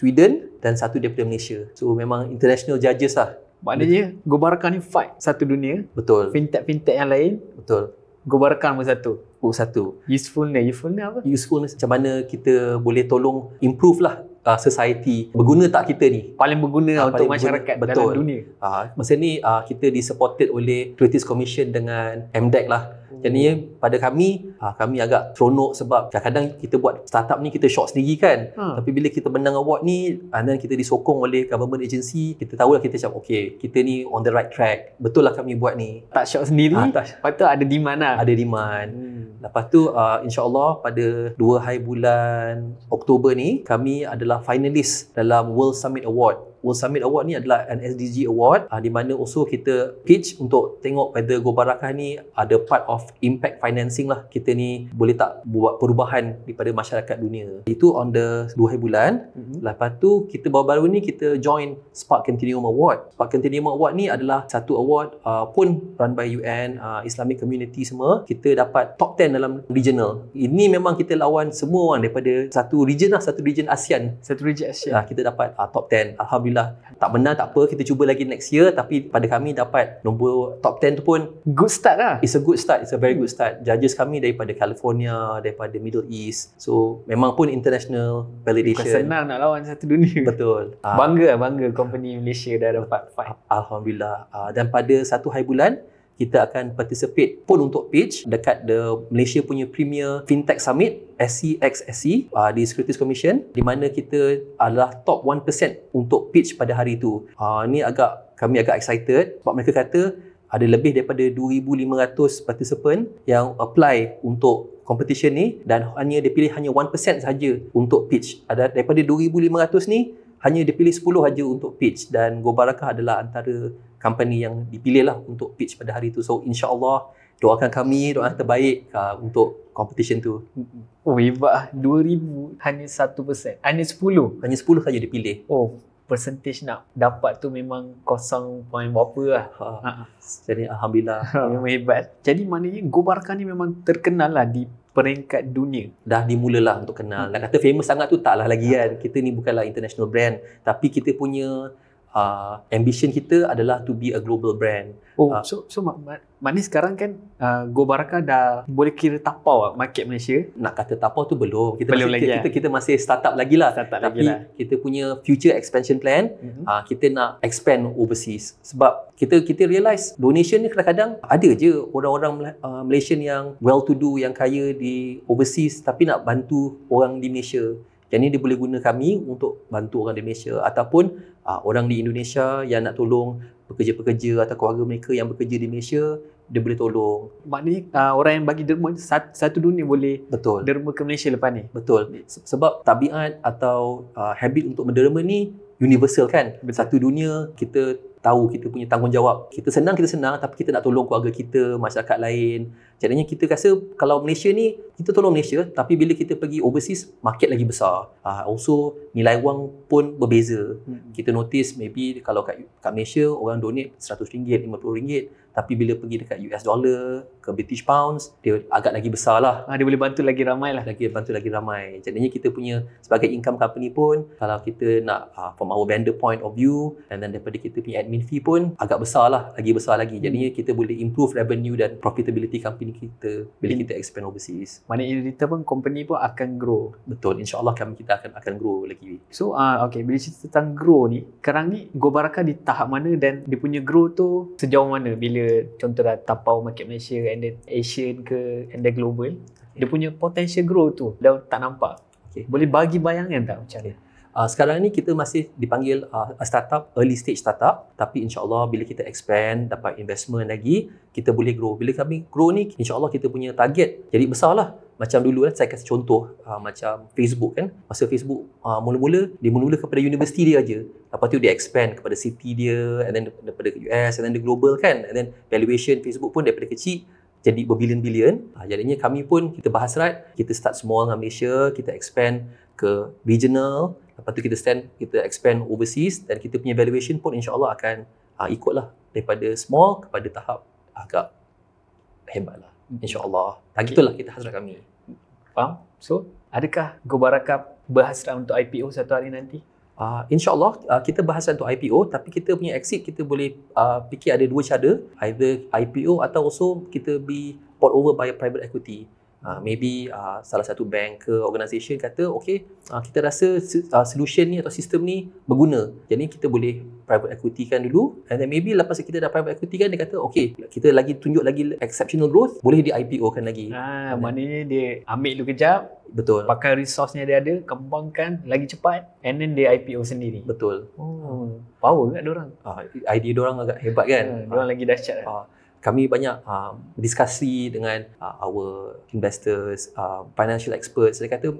B: Sweden dan satu daripada Malaysia. So memang international judges lah. Maknanya Go Baraka ni
A: fight satu dunia. Betul. Fintech-fintech yang lain. Betul. Go Baraka nombor satu. Oh satu. Usefulness. Usefulness apa? Usefulness macam mana kita boleh tolong improve lah uh,
B: society berguna tak kita ni paling berguna uh, untuk paling masyarakat berguna, dalam dunia uh, masa ni uh, kita disupported oleh British Commission dengan MDEC lah Hmm. Jadi ya. pada kami ha, kami agak seronok sebab kadang-kadang kita buat startup ni kita shock sendiri kan. Hmm. Tapi bila kita menang award ni ah, and then kita disokong oleh government agency, kita tahu lah kita macam okay kita ni on the right track. Betul lah kami buat ni. Tak shock sendiri. Ha, tak, lepas tu ada demand lah. Ada demand. Hmm. Lepas tu uh, insyaAllah pada 2 hari bulan Oktober ni kami adalah finalist dalam World Summit Award World Summit Award ni adalah an SDG Award uh, di mana also kita pitch untuk tengok whether Gua Barakah ni ada part of impact financing lah kita ni boleh tak buat perubahan daripada masyarakat dunia itu on the 2 bulan mm-hmm. lepas tu kita baru-baru ni kita join Spark Continuum Award Spark Continuum Award ni adalah satu award uh, pun run by UN uh, ah, Islamic Community semua kita dapat top 10 dalam regional ini memang kita lawan semua orang daripada satu region lah satu region ASEAN satu region ASEAN uh, kita dapat uh, top 10 Alhamdulillah Alhamdulillah Tak benar tak apa Kita cuba lagi next year Tapi pada kami dapat Nombor top 10 tu pun Good start lah It's a good start It's a very good start Judges kami daripada California Daripada Middle East So memang pun international validation Bukan senang
A: nak lawan satu dunia Betul ah.
B: Bangga lah bangga Company Malaysia dah dapat fight Alhamdulillah ah, Dan pada satu hari bulan kita akan participate pun untuk pitch dekat the Malaysia punya premier fintech summit SCXSC uh, ah, di Securities Commission di mana kita adalah top 1% untuk pitch pada hari itu. Uh, ah, ni agak kami agak excited sebab mereka kata ada lebih daripada 2,500 participant yang apply untuk competition ni dan hanya dipilih hanya 1% saja untuk pitch. Ada daripada 2,500 ni, hanya dipilih 10 aja untuk pitch dan Go Barakah adalah antara company yang dipilih lah untuk pitch pada hari itu. So insyaAllah doakan kami doakan terbaik uh, untuk
A: competition tu. Oh hebat 2000 hanya 1%. Hanya 10. Hanya 10 saja dipilih. Oh percentage nak dapat tu memang kosong poin berapa lah. Ha, ha. Jadi Alhamdulillah. Ha. Memang hebat. Jadi maknanya Gobarkan ni memang terkenal lah di
B: peringkat dunia. Dah dimulalah untuk kenal. Nak kata famous sangat tu taklah lagi ya. kan. Kita ni bukanlah international brand. Tapi kita punya uh, ambition kita adalah to be a global brand.
A: Oh, uh, so so mak, mak, maknanya sekarang kan uh, Go Baraka dah boleh kira tapau lah market Malaysia? Nak kata tapau tu belum. Kita belum masih, lagi kita, kita, ah. kita masih startup lagi lah. Startup Tapi lagi lah. kita
B: punya future expansion plan, mm-hmm. uh, kita nak expand overseas. Sebab kita kita realise donation ni kadang-kadang ada je orang-orang uh, Malaysian yang well-to-do, yang kaya di overseas tapi nak bantu orang di Malaysia. Yang ni dia boleh guna kami untuk bantu orang di Malaysia ataupun uh, orang di Indonesia yang nak tolong pekerja-pekerja atau keluarga mereka yang bekerja di Malaysia dia boleh tolong. Maknanya uh, orang yang bagi derma satu, satu dunia boleh Betul. derma ke Malaysia lepas ni. Betul. Sebab tabiat atau uh, habit untuk menderma ni universal kan. Betul. Satu dunia kita tahu kita punya tanggungjawab. Kita senang kita senang tapi kita nak tolong keluarga kita, masyarakat lain, Jadinya kita rasa kalau Malaysia ni, kita tolong Malaysia tapi bila kita pergi overseas, market lagi besar. Uh, also, nilai wang pun berbeza. Hmm. Kita notice maybe kalau kat, kat Malaysia, orang donate RM100, RM50 tapi bila pergi dekat US dollar ke British pounds dia agak lagi besar lah ha, dia boleh bantu lagi ramai lah lagi bantu lagi ramai jadinya kita punya sebagai income company pun kalau kita nak uh, from our vendor point of view and then daripada kita punya admin fee pun agak besar lah lagi besar lagi jadinya hmm. kita boleh improve revenue dan profitability company kita bila kita expand overseas.
A: Mana Irita pun company pun akan grow.
B: Betul. Insya-Allah kami kita akan akan grow lagi.
A: So ah uh, okey bila cerita tentang grow ni, sekarang ni Go Baraka di tahap mana dan dia punya grow tu sejauh mana bila contohnya tapau market Malaysia and then Asian ke and then global. Dia punya potential grow tu dah tak nampak. Okay. Boleh bagi bayangan tak macam ni? Uh, sekarang
B: ni kita masih dipanggil uh, startup early stage startup tapi insyaallah bila kita expand dapat investment lagi kita boleh grow bila kami grow ni insyaallah kita punya target jadi besarlah macam dulu lah saya kasih contoh uh, macam Facebook kan masa Facebook uh, mula-mula dia mula-mula kepada universiti dia aja lepas tu dia expand kepada city dia and then daripada US and then the global kan and then valuation Facebook pun daripada kecil jadi berbilion-bilion uh, jadinya kami pun kita berhasrat kita start small dengan Malaysia kita expand ke regional lepas tu kita stand kita expand overseas dan kita punya valuation pun insyaallah akan uh, ikutlah daripada small kepada tahap agak hebat
A: lah hmm. insyaallah tak ah, itulah kita hasrat kami faham so adakah gobarakap berhasrat untuk IPO satu hari nanti
B: Uh, InsyaAllah uh, kita bahas untuk IPO tapi kita punya exit kita boleh uh, fikir ada dua cara either IPO atau also kita be bought over by private equity uh, maybe uh, salah satu bank ke organisasi kata okey uh, ah, kita rasa uh, solution ni atau sistem ni berguna jadi kita boleh private equity kan dulu and then maybe lepas kita dah private equity
A: kan dia kata okey kita lagi tunjuk lagi exceptional growth boleh di IPO kan lagi ah maknanya dia ambil dulu kejap betul pakai resource dia ada kembangkan lagi cepat and then dia IPO sendiri betul oh power kan dia orang ah idea dia orang agak hebat kan yeah, dia orang ah.
B: lagi dahsyat lah. ah. Kan? kami banyak um, diskusi dengan uh, our investors, uh, financial experts. Dia kata,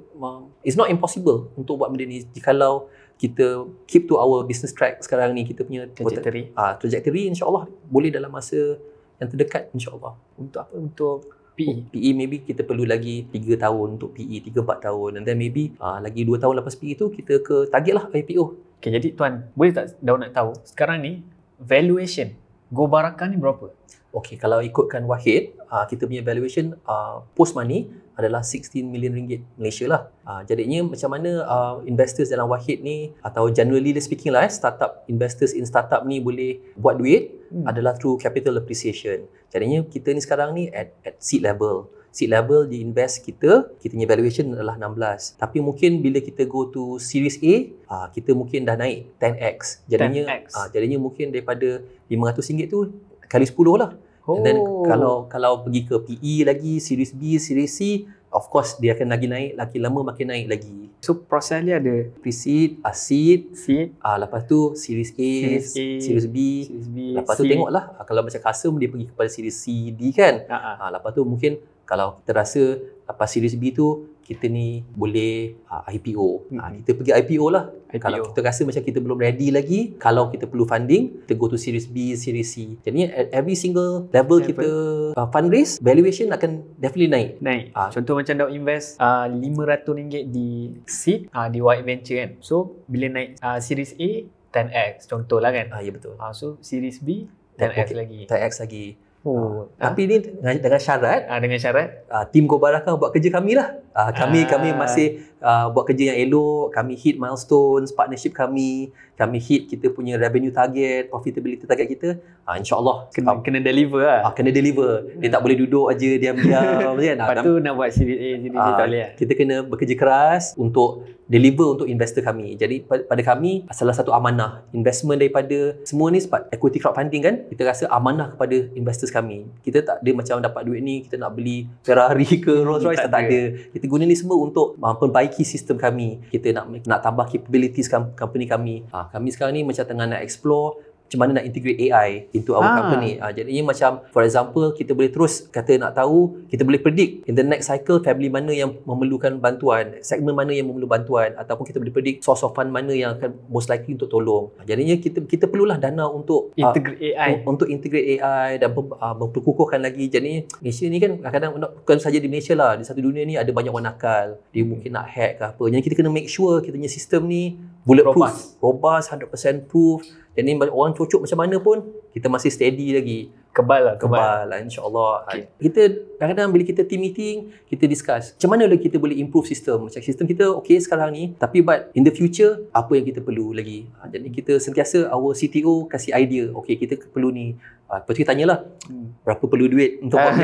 B: it's not impossible untuk buat benda ni jikalau kita keep to our business track sekarang ni, kita punya trajectory. Uh, trajectory insyaAllah boleh dalam masa yang terdekat insyaAllah. Untuk apa? Untuk PE. Oh, PE maybe kita perlu lagi 3 tahun untuk PE, 3-4 tahun. And then maybe uh, lagi 2 tahun lepas PE tu, kita ke target lah
A: IPO. Okay, jadi tuan, boleh tak Daun nak tahu, sekarang ni valuation Gobarakan ni berapa? okay, kalau ikutkan Wahid, uh, kita punya valuation uh, post money
B: adalah 16 million ringgit Malaysia lah. Uh, jadinya macam mana uh, investors dalam Wahid ni atau generally speaking lah eh, startup investors in startup ni boleh buat duit hmm. adalah through capital appreciation. Jadinya kita ni sekarang ni at, at seed level. Seed level di invest kita, kita punya valuation adalah 16. Tapi mungkin bila kita go to series A, uh, kita mungkin dah naik 10x. Jadinya, 10X. Uh, jadinya mungkin daripada RM500 tu kali 10 lah. Oh. then kalau kalau pergi ke PE lagi, series B, series C, of course dia akan lagi naik, lagi lama makin naik lagi. So proses dia ada pre-seed, uh, seed, seed. Uh, ah, lepas tu series A, series, A, series, B,
A: series B, lepas C. tu tengoklah
B: uh, kalau macam custom dia pergi kepada series C, D kan. Uh-huh. Uh, lepas tu mungkin kalau kita rasa lepas series B tu kita ni boleh uh, ah, IPO. Hmm. Ah, uh, kita pergi IPO lah. IPO. Kalau kita rasa macam kita belum ready lagi, kalau kita perlu funding, kita go to series B, series C. Jadi every single level Never. kita uh, fundraise, valuation
A: akan definitely naik. Naik. Uh. Contoh macam dah invest RM500 uh, di seed, uh, di white venture kan. So bila naik uh, series A, 10x contoh lah kan. Uh, ya betul. Uh, so series B, 10x okay. lagi. 10x lagi. Oh, ah. Ah. tapi ni dengan, syarat, ha, dengan syarat, ha, tim Gobarah kan buat
B: kerja kami lah. kami kami masih uh, buat kerja yang elok, kami hit milestones, partnership kami, kami hit kita punya revenue target, profitability target kita, uh, insyaAllah. Kena, um, kena deliver lah. Uh, kena deliver. Dia tak boleh duduk aja diam-diam. kan? Ah, tu
A: nak buat CDA, CDA uh, tak boleh lah.
B: Kita kena bekerja keras untuk deliver untuk investor kami. Jadi pada kami, salah satu amanah investment daripada semua ni sebab equity crowdfunding kan, kita rasa amanah kepada investors kami. Kita tak ada macam dapat duit ni, kita nak beli Ferrari ke Rolls Royce, tak, tak ada. ada. Kita guna ni semua untuk memperbaiki memperbaiki sistem kami kita nak nak tambah capabilities company kami uh, kami sekarang ni macam tengah nak explore macam mana nak integrate AI into our ha. company. Jadi ah, jadinya macam for example kita boleh terus kata nak tahu kita boleh predict in the next cycle family mana yang memerlukan bantuan, segmen mana yang memerlukan bantuan ataupun kita boleh predict source of fund mana yang akan most likely untuk tolong. Ah, Jadi ni kita kita perlulah dana untuk integrate AI un- untuk integrate AI dan uh, memperkukuhkan lagi. Jadi Malaysia ni kan kadang-kadang bukan saja di Malaysia lah, di satu dunia ni ada banyak orang nakal. Dia mungkin nak hack ke apa. Jadi kita kena make sure kita punya sistem ni bulletproof. Robust. Robust, 100% proof. Jadi orang cucuk macam mana pun, kita masih steady lagi. Kebal lah. Kebal, kebal lah, insyaAllah. Okay. Kan? Kita kadang-kadang bila kita team meeting, kita discuss. Macam mana lagi kita boleh improve sistem? Macam sistem kita okay sekarang ni, tapi but in the future, apa yang kita perlu lagi? Ha, jadi kita sentiasa our CTO kasih idea, okay kita perlu ni. Lepas ha, tu kita tanyalah, hmm. berapa perlu duit untuk buat ni?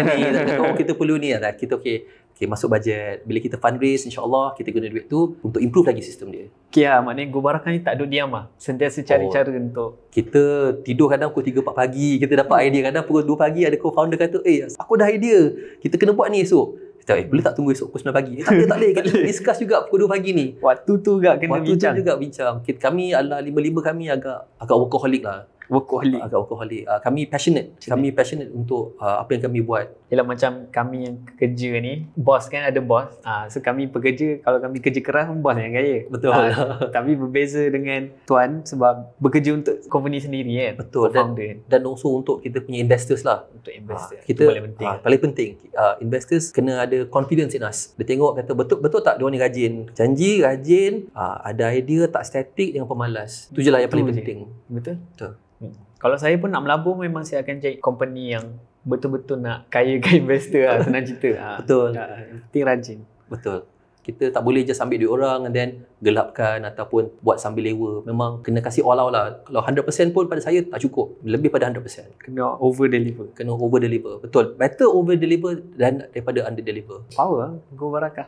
B: Kita, perlu ni. Ha, kita okay. Okay, masuk bajet. Bila kita fundraise, insyaAllah kita guna duit tu untuk improve lagi sistem dia. Okay, ha, ah, maknanya gubarakan
A: ni tak duduk diam lah. Sentiasa cari oh. untuk...
B: Kita tidur kadang pukul 3-4 pagi. Kita dapat hmm. idea. Kadang pukul 2 pagi ada co-founder kata, eh, aku dah idea. Kita kena buat ni esok. Kita eh, boleh tak tunggu esok pukul 9 pagi? Eh, tak boleh, tak boleh. Kita discuss juga pukul 2 pagi ni. Waktu tu juga kena Waktu bincang. Waktu tu juga bincang. Kami ala lima-lima kami agak agak workaholic lah workaholic agak ah, workaholic uh, kami passionate
A: Cina. kami passionate untuk uh, apa yang kami buat ialah macam kami yang kerja ni bos kan ada bos uh, so kami pekerja kalau kami kerja keras pun bos yang gaya betul uh, tapi berbeza dengan tuan sebab bekerja untuk company sendiri kan betul dan, dan also untuk kita
B: punya investors lah untuk
A: investor uh, kita paling penting
B: uh, paling penting uh, investors kena ada confidence in us dia tengok kata betul betul tak dia ni rajin janji rajin uh, ada idea tak statik
A: dengan pemalas tu je lah yang paling penting betul betul kalau saya pun nak melabur memang saya akan cari company yang betul-betul nak kaya kaya investor lah, senang cerita. Ha. Betul. Penting ya,
B: rajin. Betul. Kita tak boleh je ambil duit orang and then gelapkan ataupun buat sambil lewa. Memang kena kasih all out lah. Kalau 100% pun pada saya tak cukup. Lebih pada 100%. Kena over
A: deliver. Kena over deliver. Betul. Better over deliver dan daripada under deliver. Power lah. Go barakah.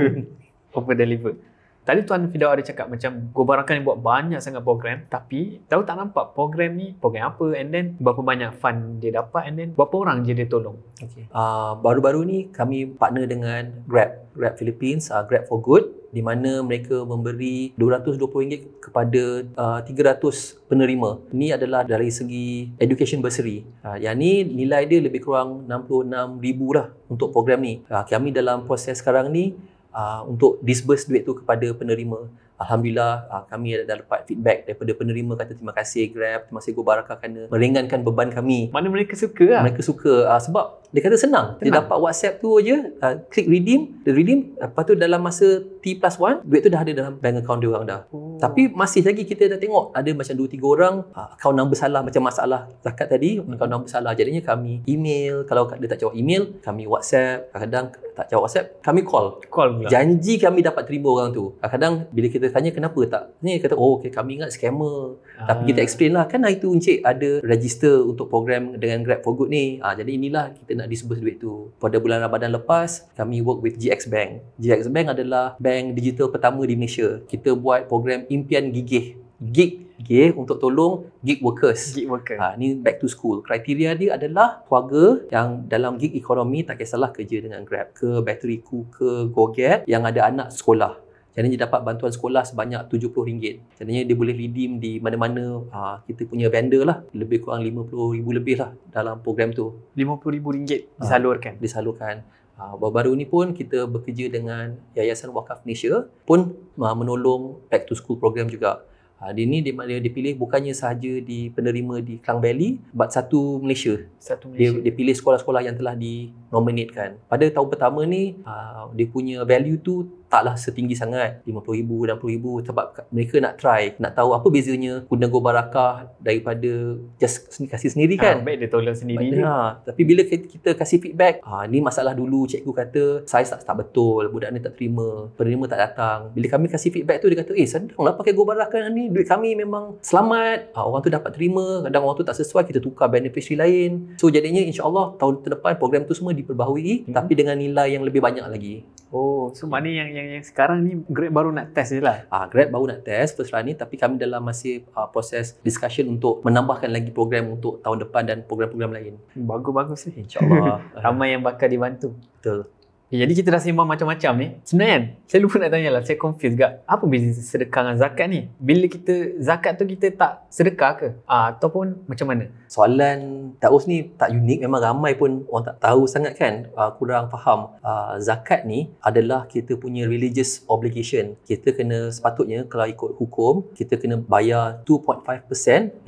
A: over deliver. Tadi Tuan Fidau ada cakap macam Go Barakah ni buat banyak sangat program tapi tahu tak nampak program ni program apa and then berapa banyak fund dia dapat and then berapa orang je dia tolong. Okay. Uh, baru-baru ni kami partner dengan
B: Grab, Grab Philippines, uh, Grab for Good di mana mereka memberi RM220 kepada uh, ah, 300 penerima. Ini adalah dari segi education bursary. Uh, yang ni nilai dia lebih kurang RM66,000 lah untuk program ni. Uh, kami dalam proses sekarang ni Uh, untuk disburse duit tu kepada penerima Alhamdulillah uh, kami ada, ada dapat feedback daripada penerima kata terima kasih Grab, terima kasih Gobaraka kerana meringankan beban kami. Mana mereka suka lah. Mereka suka uh, sebab dia kata senang. senang. Dia dapat WhatsApp tu je, uh, ah, klik redeem, dia redeem. Lepas tu dalam masa T plus 1, duit tu dah ada dalam bank account dia orang dah. Oh. Tapi masih lagi kita dah tengok ada macam 2-3 orang uh, account number salah macam masalah zakat tadi, hmm. account number salah. Jadinya kami email, kalau dia tak jawab email, kami WhatsApp. Kadang-kadang tak jawab WhatsApp, kami call. Call pula. Janji kami dapat terima orang tu. Kadang-kadang bila kita tanya kenapa tak ni kata oh okay, kami ingat scammer ah. tapi kita explain lah kan itu encik ada register untuk program dengan Grab for Good ni ah, jadi inilah kita nak disebut duit tu pada bulan Ramadan lepas kami work with GX Bank GX Bank adalah bank digital pertama di Malaysia kita buat program impian gigih gig Okay, untuk tolong gig workers. Gig worker. Ha, ni back to school. Kriteria dia adalah keluarga yang dalam gig ekonomi tak kisahlah kerja dengan Grab ke, battery ku ke, GoGet yang ada anak sekolah. Caranya dia dapat bantuan sekolah sebanyak RM70. Caranya dia boleh redeem di mana-mana ha, kita punya vendor lah. Lebih kurang RM50,000 lebih lah dalam program tu. RM50,000 ha, disalurkan? Uh, disalurkan. Uh, baru-baru ni pun kita bekerja dengan Yayasan Wakaf Malaysia pun menolong Back to School program juga. Uh, dia ni dia, dia dipilih bukannya sahaja di penerima di Klang Valley but satu Malaysia. Satu Malaysia. Dia, dia pilih sekolah-sekolah yang telah dinominatekan. Pada tahun pertama ni dia punya value tu taklah setinggi sangat RM50,000, RM60,000 sebab mereka nak try nak tahu apa bezanya kuda go barakah daripada just kasih sendiri ah, kan ha, baik
A: dia tolong sendiri ha,
B: tapi bila kita kasih feedback ha, ni masalah dulu cikgu kata saiz tak, tak betul budak ni tak terima penerima tak datang bila kami kasih feedback tu dia kata eh senang lah pakai go barakah ni duit kami memang selamat ha, orang tu dapat terima kadang orang tu tak sesuai kita tukar beneficiary lain so jadinya insyaAllah tahun depan program tu semua diperbaharui hmm. tapi dengan nilai yang lebih banyak lagi oh so mana yang yang, yang sekarang ni Grab baru nak test je lah ah, Grab baru nak test first run ni tapi kami dalam masih uh, proses discussion untuk menambahkan lagi program untuk tahun depan dan program-program
A: lain bagus-bagus ni insyaAllah ramai yang bakal dibantu betul Okay, eh, jadi kita dah sembang macam-macam ni. Sebenarnya kan, saya lupa nak tanya lah. Saya confused juga. Apa bezanya sedekah dengan zakat ni? Bila kita zakat tu kita tak sedekah ke? Ah, ataupun macam mana? Soalan
B: Taus ni tak unik. Memang ramai pun orang tak tahu sangat kan. Uh, kurang faham. Uh, zakat ni adalah kita punya religious obligation. Kita kena sepatutnya kalau ikut hukum, kita kena bayar 2.5%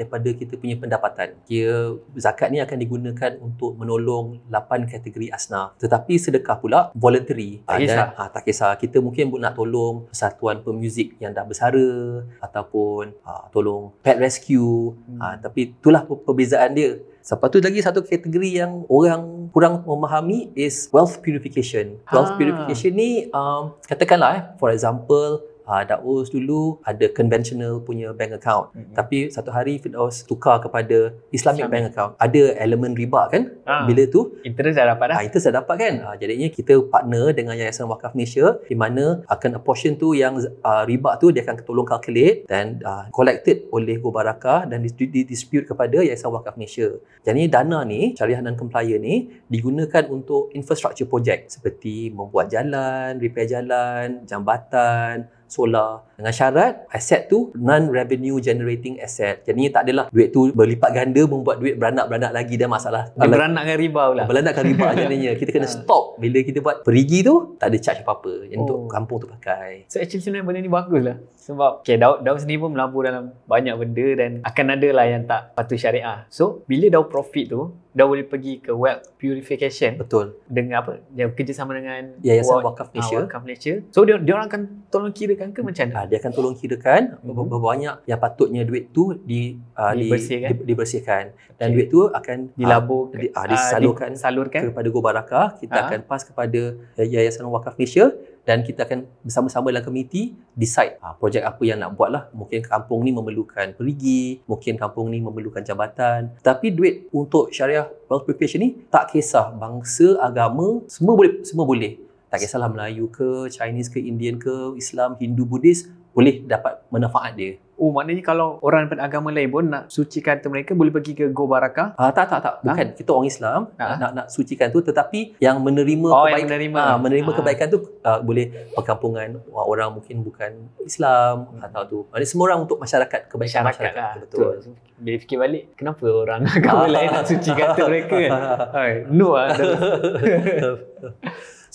B: daripada kita punya pendapatan. Kira zakat ni akan digunakan untuk menolong 8 kategori asnaf. Tetapi sedekah pula voluntary. Tak ah, ya. kisah. Ada, ah, ha, tak kisah. Kita mungkin nak tolong persatuan pemuzik yang dah bersara ataupun ha, tolong pet rescue. Hmm. Ha, tapi itulah perbezaan dia. Sebab tu lagi satu kategori yang orang kurang memahami is wealth purification. Wealth purification ni um, katakanlah eh, for example uh, ah, Daus dulu ada conventional punya bank account mm-hmm. tapi satu hari Firdaus tukar kepada Islamic, Islamic bank account ada elemen riba kan ah, bila tu interest dah dapat dah ah, interest dah dapat kan ah, jadinya kita partner dengan Yayasan Wakaf Malaysia di mana akan a portion tu yang uh, riba tu dia akan tolong calculate dan uh, collected oleh Gubaraka dan di-dispute kepada Yayasan Wakaf Malaysia jadi dana ni syariah dan complier ni digunakan untuk infrastructure project seperti membuat jalan repair jalan jambatan solar dengan syarat aset tu non revenue generating asset jadi tak adalah duit tu berlipat ganda membuat duit beranak-beranak lagi dan
A: masalah dia beranak dengan riba pula beranak dengan riba jadinya kita kena ah. stop bila kita buat
B: perigi tu
A: tak ada charge apa-apa yang oh. untuk kampung tu pakai so actually sebenarnya benda ni bagus lah sebab okay, Daud, Daud sendiri pun melabur dalam banyak benda dan akan ada lah yang tak patuh syariah so bila Daud profit tu dah boleh pergi ke wealth purification betul dengan apa yang kerjasama dengan Yayasan Wakaf ah, Malaysia. Wakaf Malaysia. So dia dia orang akan tolong kirakan ke macam mana? Ah, dia akan tolong kirakan mm-hmm. berapa
B: banyak yang patutnya duit tu di uh, dibersihkan. Di, dibersihkan dan okay. duit tu akan dilaburkan di, uh, disalurkan, disalurkan kepada Go Barakah. Kita uh akan pas kepada Yayasan Wakaf Malaysia dan kita akan bersama-sama dalam komiti decide ha, projek apa yang nak buat lah mungkin kampung ni memerlukan perigi mungkin kampung ni memerlukan jabatan tapi duit untuk syariah dah wealth privilege ni tak kisah bangsa, agama, semua boleh semua boleh. Tak kisahlah
A: Melayu ke, Chinese ke, Indian ke, Islam, Hindu, Buddhist, boleh dapat manfaat dia. Oh, maknanya kalau orang daripada agama lain pun nak sucikan tu mereka boleh pergi ke Go Barakah? Uh, tak, tak, tak. Ha? Bukan. Ha?
B: Kita orang Islam ha? nak nak sucikan tu tetapi yang menerima oh, kebaikan, yang menerima, uh, menerima ha. kebaikan tu uh, boleh perkampungan uh, orang mungkin bukan Islam hmm. atau tu. Maknanya semua orang
A: untuk masyarakat kebaikan masyarakat. masyarakat. Lah. Betul. Tuh. Bila fikir balik, kenapa orang agama lain nak sucikan tu mereka? Hai, no lah.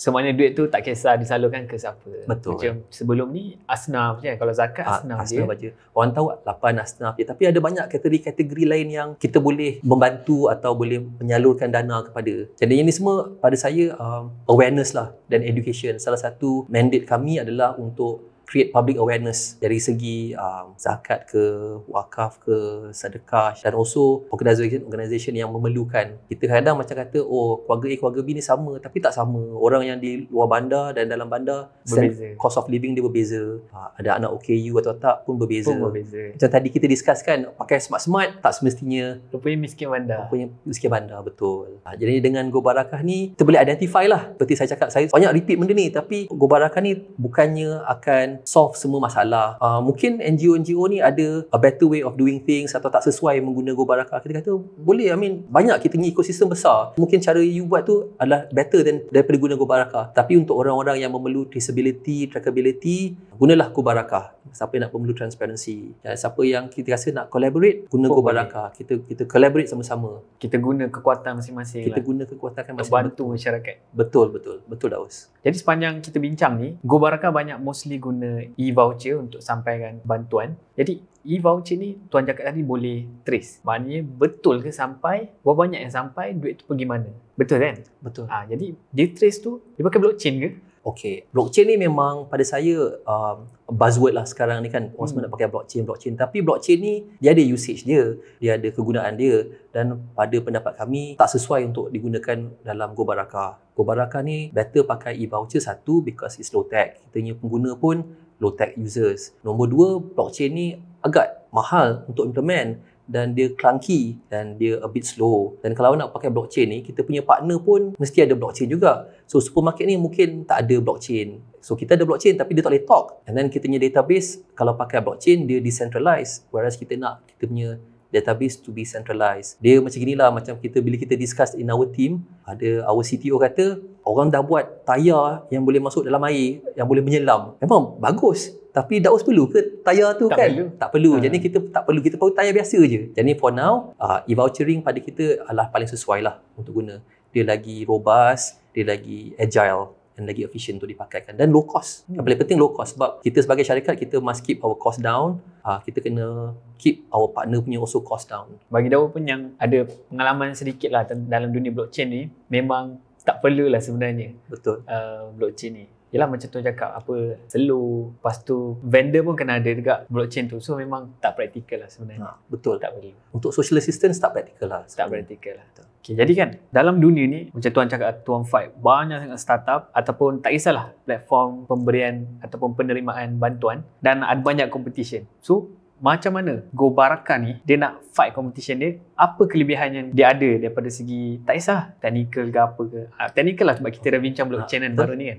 A: semuanya duit tu tak kisah disalurkan ke siapa. Betul. Macam eh. sebelum ni asnaf je kalau zakat ah, asnaf, asnaf je. Baca.
B: Orang tahu Lapan asnaf je tapi ada banyak kategori-kategori lain yang kita boleh membantu atau boleh menyalurkan dana kepada. Jadi ini semua pada saya um, awareness lah dan education. Salah satu mandate kami adalah untuk create public awareness dari segi um, zakat ke wakaf ke sedekah dan also organisation organisation yang memerlukan kita kadang macam kata oh keluarga A keluarga B ni sama tapi tak sama orang yang di luar bandar dan dalam bandar berbeza. cost of living dia berbeza ha, ada anak OKU atau tak pun berbeza. pun berbeza macam tadi kita discuss kan pakai smart-smart tak semestinya rupanya miskin bandar rupanya miskin bandar betul ha, jadi dengan Go Barakah ni kita boleh identify lah seperti saya cakap saya banyak repeat benda ni tapi Go Barakah ni bukannya akan solve semua masalah. Uh, mungkin NGO-NGO ni ada a better way of doing things atau tak sesuai menggunakan Go Baraka. Kita kata boleh, I mean banyak kita ni ekosistem besar. Mungkin cara you buat tu adalah better than daripada guna Go Baraka. Tapi untuk orang-orang yang memerlukan disability, trackability, gunalah Kubarakah. Siapa yang nak perlu transparansi. Dan eh, siapa yang kita rasa nak collaborate, guna oh, Kubarakah. Kita kita collaborate sama-sama. Kita guna
A: kekuatan masing-masing. Kita lah. guna kekuatan kan masing-masing. Bantu masyarakat.
B: Betul, betul.
A: Betul, Daus. Jadi sepanjang kita bincang ni, Kubarakah banyak mostly guna e-voucher untuk sampaikan bantuan. Jadi e-voucher ni tuan jaket tadi boleh trace. Maknanya betul ke sampai, berapa banyak yang sampai, duit tu pergi mana. Betul kan? Betul. Ah ha, jadi dia trace tu dia pakai blockchain ke?
B: Okay, blockchain ni memang pada saya uh, buzzword lah sekarang ni kan orang hmm. semua nak pakai blockchain, blockchain. Tapi blockchain ni dia ada usage dia, dia ada kegunaan dia dan pada pendapat kami tak sesuai untuk digunakan dalam GoBaraka. GoBaraka ni better pakai e-voucher satu because it's low tech. Kita punya pengguna pun low tech users. Nombor dua, blockchain ni agak mahal untuk implement dan dia clunky dan dia a bit slow dan kalau nak pakai blockchain ni kita punya partner pun mesti ada blockchain juga so supermarket ni mungkin tak ada blockchain so kita ada blockchain tapi dia tak boleh talk and then kita punya database kalau pakai blockchain dia decentralized whereas kita nak kita punya database to be centralized dia macam lah. macam kita bila kita discuss in our team ada our CTO kata orang dah buat tayar yang boleh masuk dalam air yang boleh menyelam memang bagus tapi Daus perlu ke tayar tu tak kan? Perlu. Tak perlu. Ha. Jadi kita tak perlu. Kita pakai tayar biasa je. Jadi for now, uh, ah, e-vouchering pada kita adalah paling sesuai lah untuk guna. Dia lagi robust, dia lagi agile dan lagi efficient untuk dipakai kan. Dan low cost. Hmm. Yang paling penting low cost sebab kita sebagai syarikat, kita must keep our cost down. Uh, kita
A: kena keep our partner punya also cost down. Bagi Daus pun yang ada pengalaman sedikit lah dalam dunia blockchain ni, memang tak perlulah sebenarnya. Betul. Uh, blockchain ni. Yelah macam tu cakap apa selu, lepas tu vendor pun kena ada juga blockchain tu so memang tak praktikal lah sebenarnya nah, ha, betul tak boleh untuk social assistance tak praktikal lah sebenarnya. tak praktikal lah tu. Okay, jadi kan dalam dunia ni macam tuan cakap tuan fight banyak sangat startup ataupun tak kisahlah platform pemberian ataupun penerimaan bantuan dan ada banyak competition so macam mana Gobaraka ni dia nak fight competition dia apa kelebihan yang dia ada daripada segi tak kisah technical ke apa ke uh, technical lah sebab kita dah bincang blockchain kan uh, baru ni kan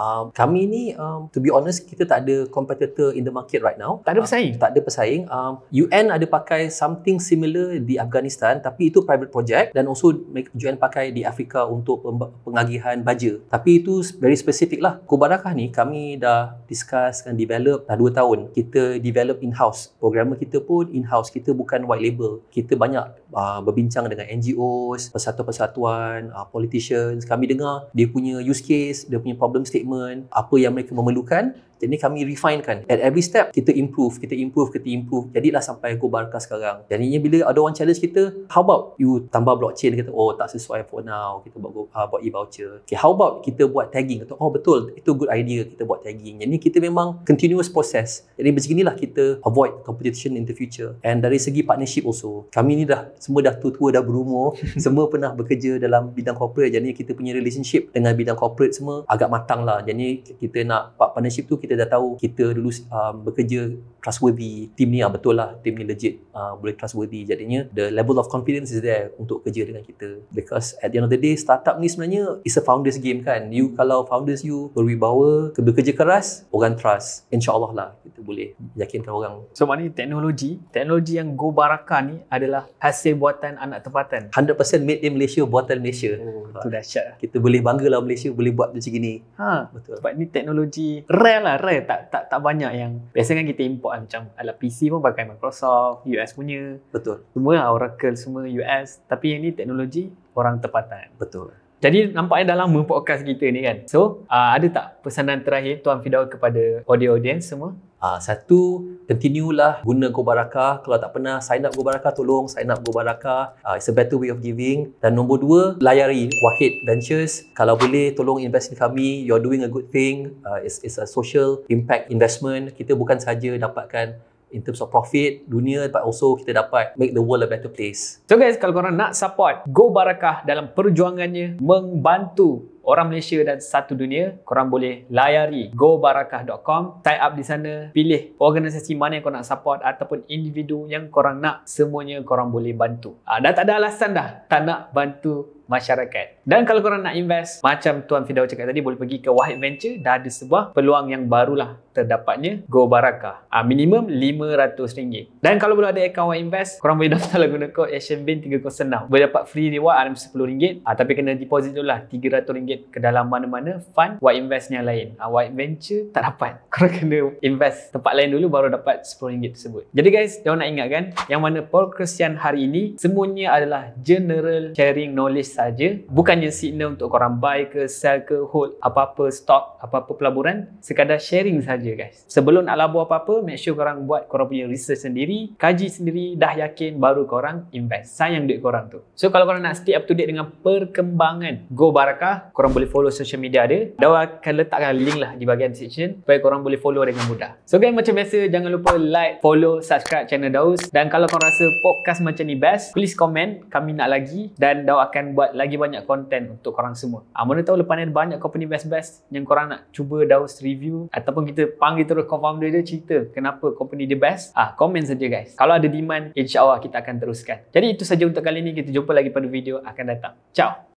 A: um, kami ni um, to be honest kita tak ada competitor in the market right now tak ada ah, pesaing uh, tak ada
B: pesaing um, UN ada pakai something similar di Afghanistan tapi itu private project dan also UN pakai di Afrika untuk pengagihan baja tapi itu very specific lah Kubarakah ni kami dah discuss dan develop dah 2 tahun kita develop in-house programmer kita pun in-house kita bukan white label kita banyak uh, berbincang dengan NGOs, persatuan-persatuan, uh, politicians, kami dengar dia punya use case, dia punya problem statement, apa yang mereka memerlukan jadi kami refine kan. At every step, kita improve, kita improve, kita improve. Jadilah sampai aku barkas sekarang. Jadinya bila ada orang challenge kita, how about you tambah blockchain? Kita, oh tak sesuai for now. Kita buat, uh, buat e-voucher. Okay, how about kita buat tagging? Kata, oh betul, itu good idea kita buat tagging. Jadi kita memang continuous process. Jadi macam inilah kita avoid competition in the future. And dari segi partnership also, kami ni dah, semua dah tua-tua, dah berumur. semua pernah bekerja dalam bidang corporate. Jadi kita punya relationship dengan bidang corporate semua agak matang lah. Jadi kita nak partnership tu, kita kita dah tahu kita dulu um, bekerja trustworthy team ni ah betul lah team ni legit uh, boleh trustworthy jadinya the level of confidence is there untuk kerja dengan kita because at the end of the day startup ni sebenarnya is a founders game kan you kalau founders you
A: berwibawa bekerja keras orang trust insyaallah lah kita boleh yakinkan orang so maknanya teknologi teknologi yang go baraka ni adalah hasil buatan anak tempatan 100% made in Malaysia buatan Malaysia oh, itu dahsyat kita boleh bangga lah Malaysia boleh buat macam gini ha, betul sebab ni teknologi rare lah negara tak tak tak banyak yang biasa kan kita import kan, macam ala PC pun pakai Microsoft, US punya. Betul. Semua lah, Oracle semua US tapi yang ni teknologi orang tempatan. Betul. Jadi nampaknya dah lama podcast kita ni kan. So, uh, ada tak pesanan terakhir Tuan Fidaul kepada audio audience semua? Uh, satu, continue lah guna
B: Go Barakah. Kalau tak pernah sign up Go Barakah, tolong sign up Go Barakah. Ah, uh, it's a better way of giving. Dan nombor dua, layari Wahid Ventures. Kalau boleh, tolong invest in kami. You're doing a good thing. Uh, it's, it's a social impact investment. Kita bukan saja dapatkan in terms of
A: profit dunia but also kita dapat make the world a better place. So guys, kalau korang nak support Go Barakah dalam perjuangannya membantu orang Malaysia dan satu dunia, korang boleh layari gobarakah.com, sign up di sana, pilih organisasi mana yang korang nak support ataupun individu yang korang nak, semuanya korang boleh bantu. Uh, dah tak ada alasan dah tak nak bantu masyarakat. Dan kalau korang nak invest, macam Tuan Fidau cakap tadi, boleh pergi ke Wahid Venture, dah ada sebuah peluang yang barulah terdapatnya Go Barakah. Ah ha, minimum RM500. Dan kalau belum ada akaun Wahid Invest, korang boleh daftar guna kod Asian Bin 306. Boleh dapat free reward RM10. Ha, ah, tapi kena deposit dulu lah RM300 duit ke dalam mana-mana fund buat invest yang lain uh, ah, white venture tak dapat korang kena invest tempat lain dulu baru dapat RM10 tersebut jadi guys jangan nak ingat kan yang mana Paul Christian hari ini semuanya adalah general sharing knowledge saja bukannya signal untuk korang buy ke sell ke hold apa-apa stock apa-apa pelaburan sekadar sharing saja guys sebelum nak labur apa-apa make sure korang buat korang punya research sendiri kaji sendiri dah yakin baru korang invest sayang duit korang tu so kalau korang nak stay up to date dengan perkembangan Go Barakah korang boleh follow social media dia. Dah akan letakkan link lah di bahagian section supaya korang boleh follow dengan mudah. So guys macam biasa jangan lupa like, follow, subscribe channel Daus dan kalau korang rasa podcast macam ni best, please komen kami nak lagi dan Daus akan buat lagi banyak content untuk korang semua. Ha, mana tahu lepas ni ada banyak company best-best yang korang nak cuba Daus review ataupun kita panggil terus confirm founder dia cerita kenapa company dia best. Ah ha, komen saja guys. Kalau ada demand insya-Allah kita akan teruskan. Jadi itu saja untuk kali ni. Kita jumpa lagi pada video akan datang. Ciao.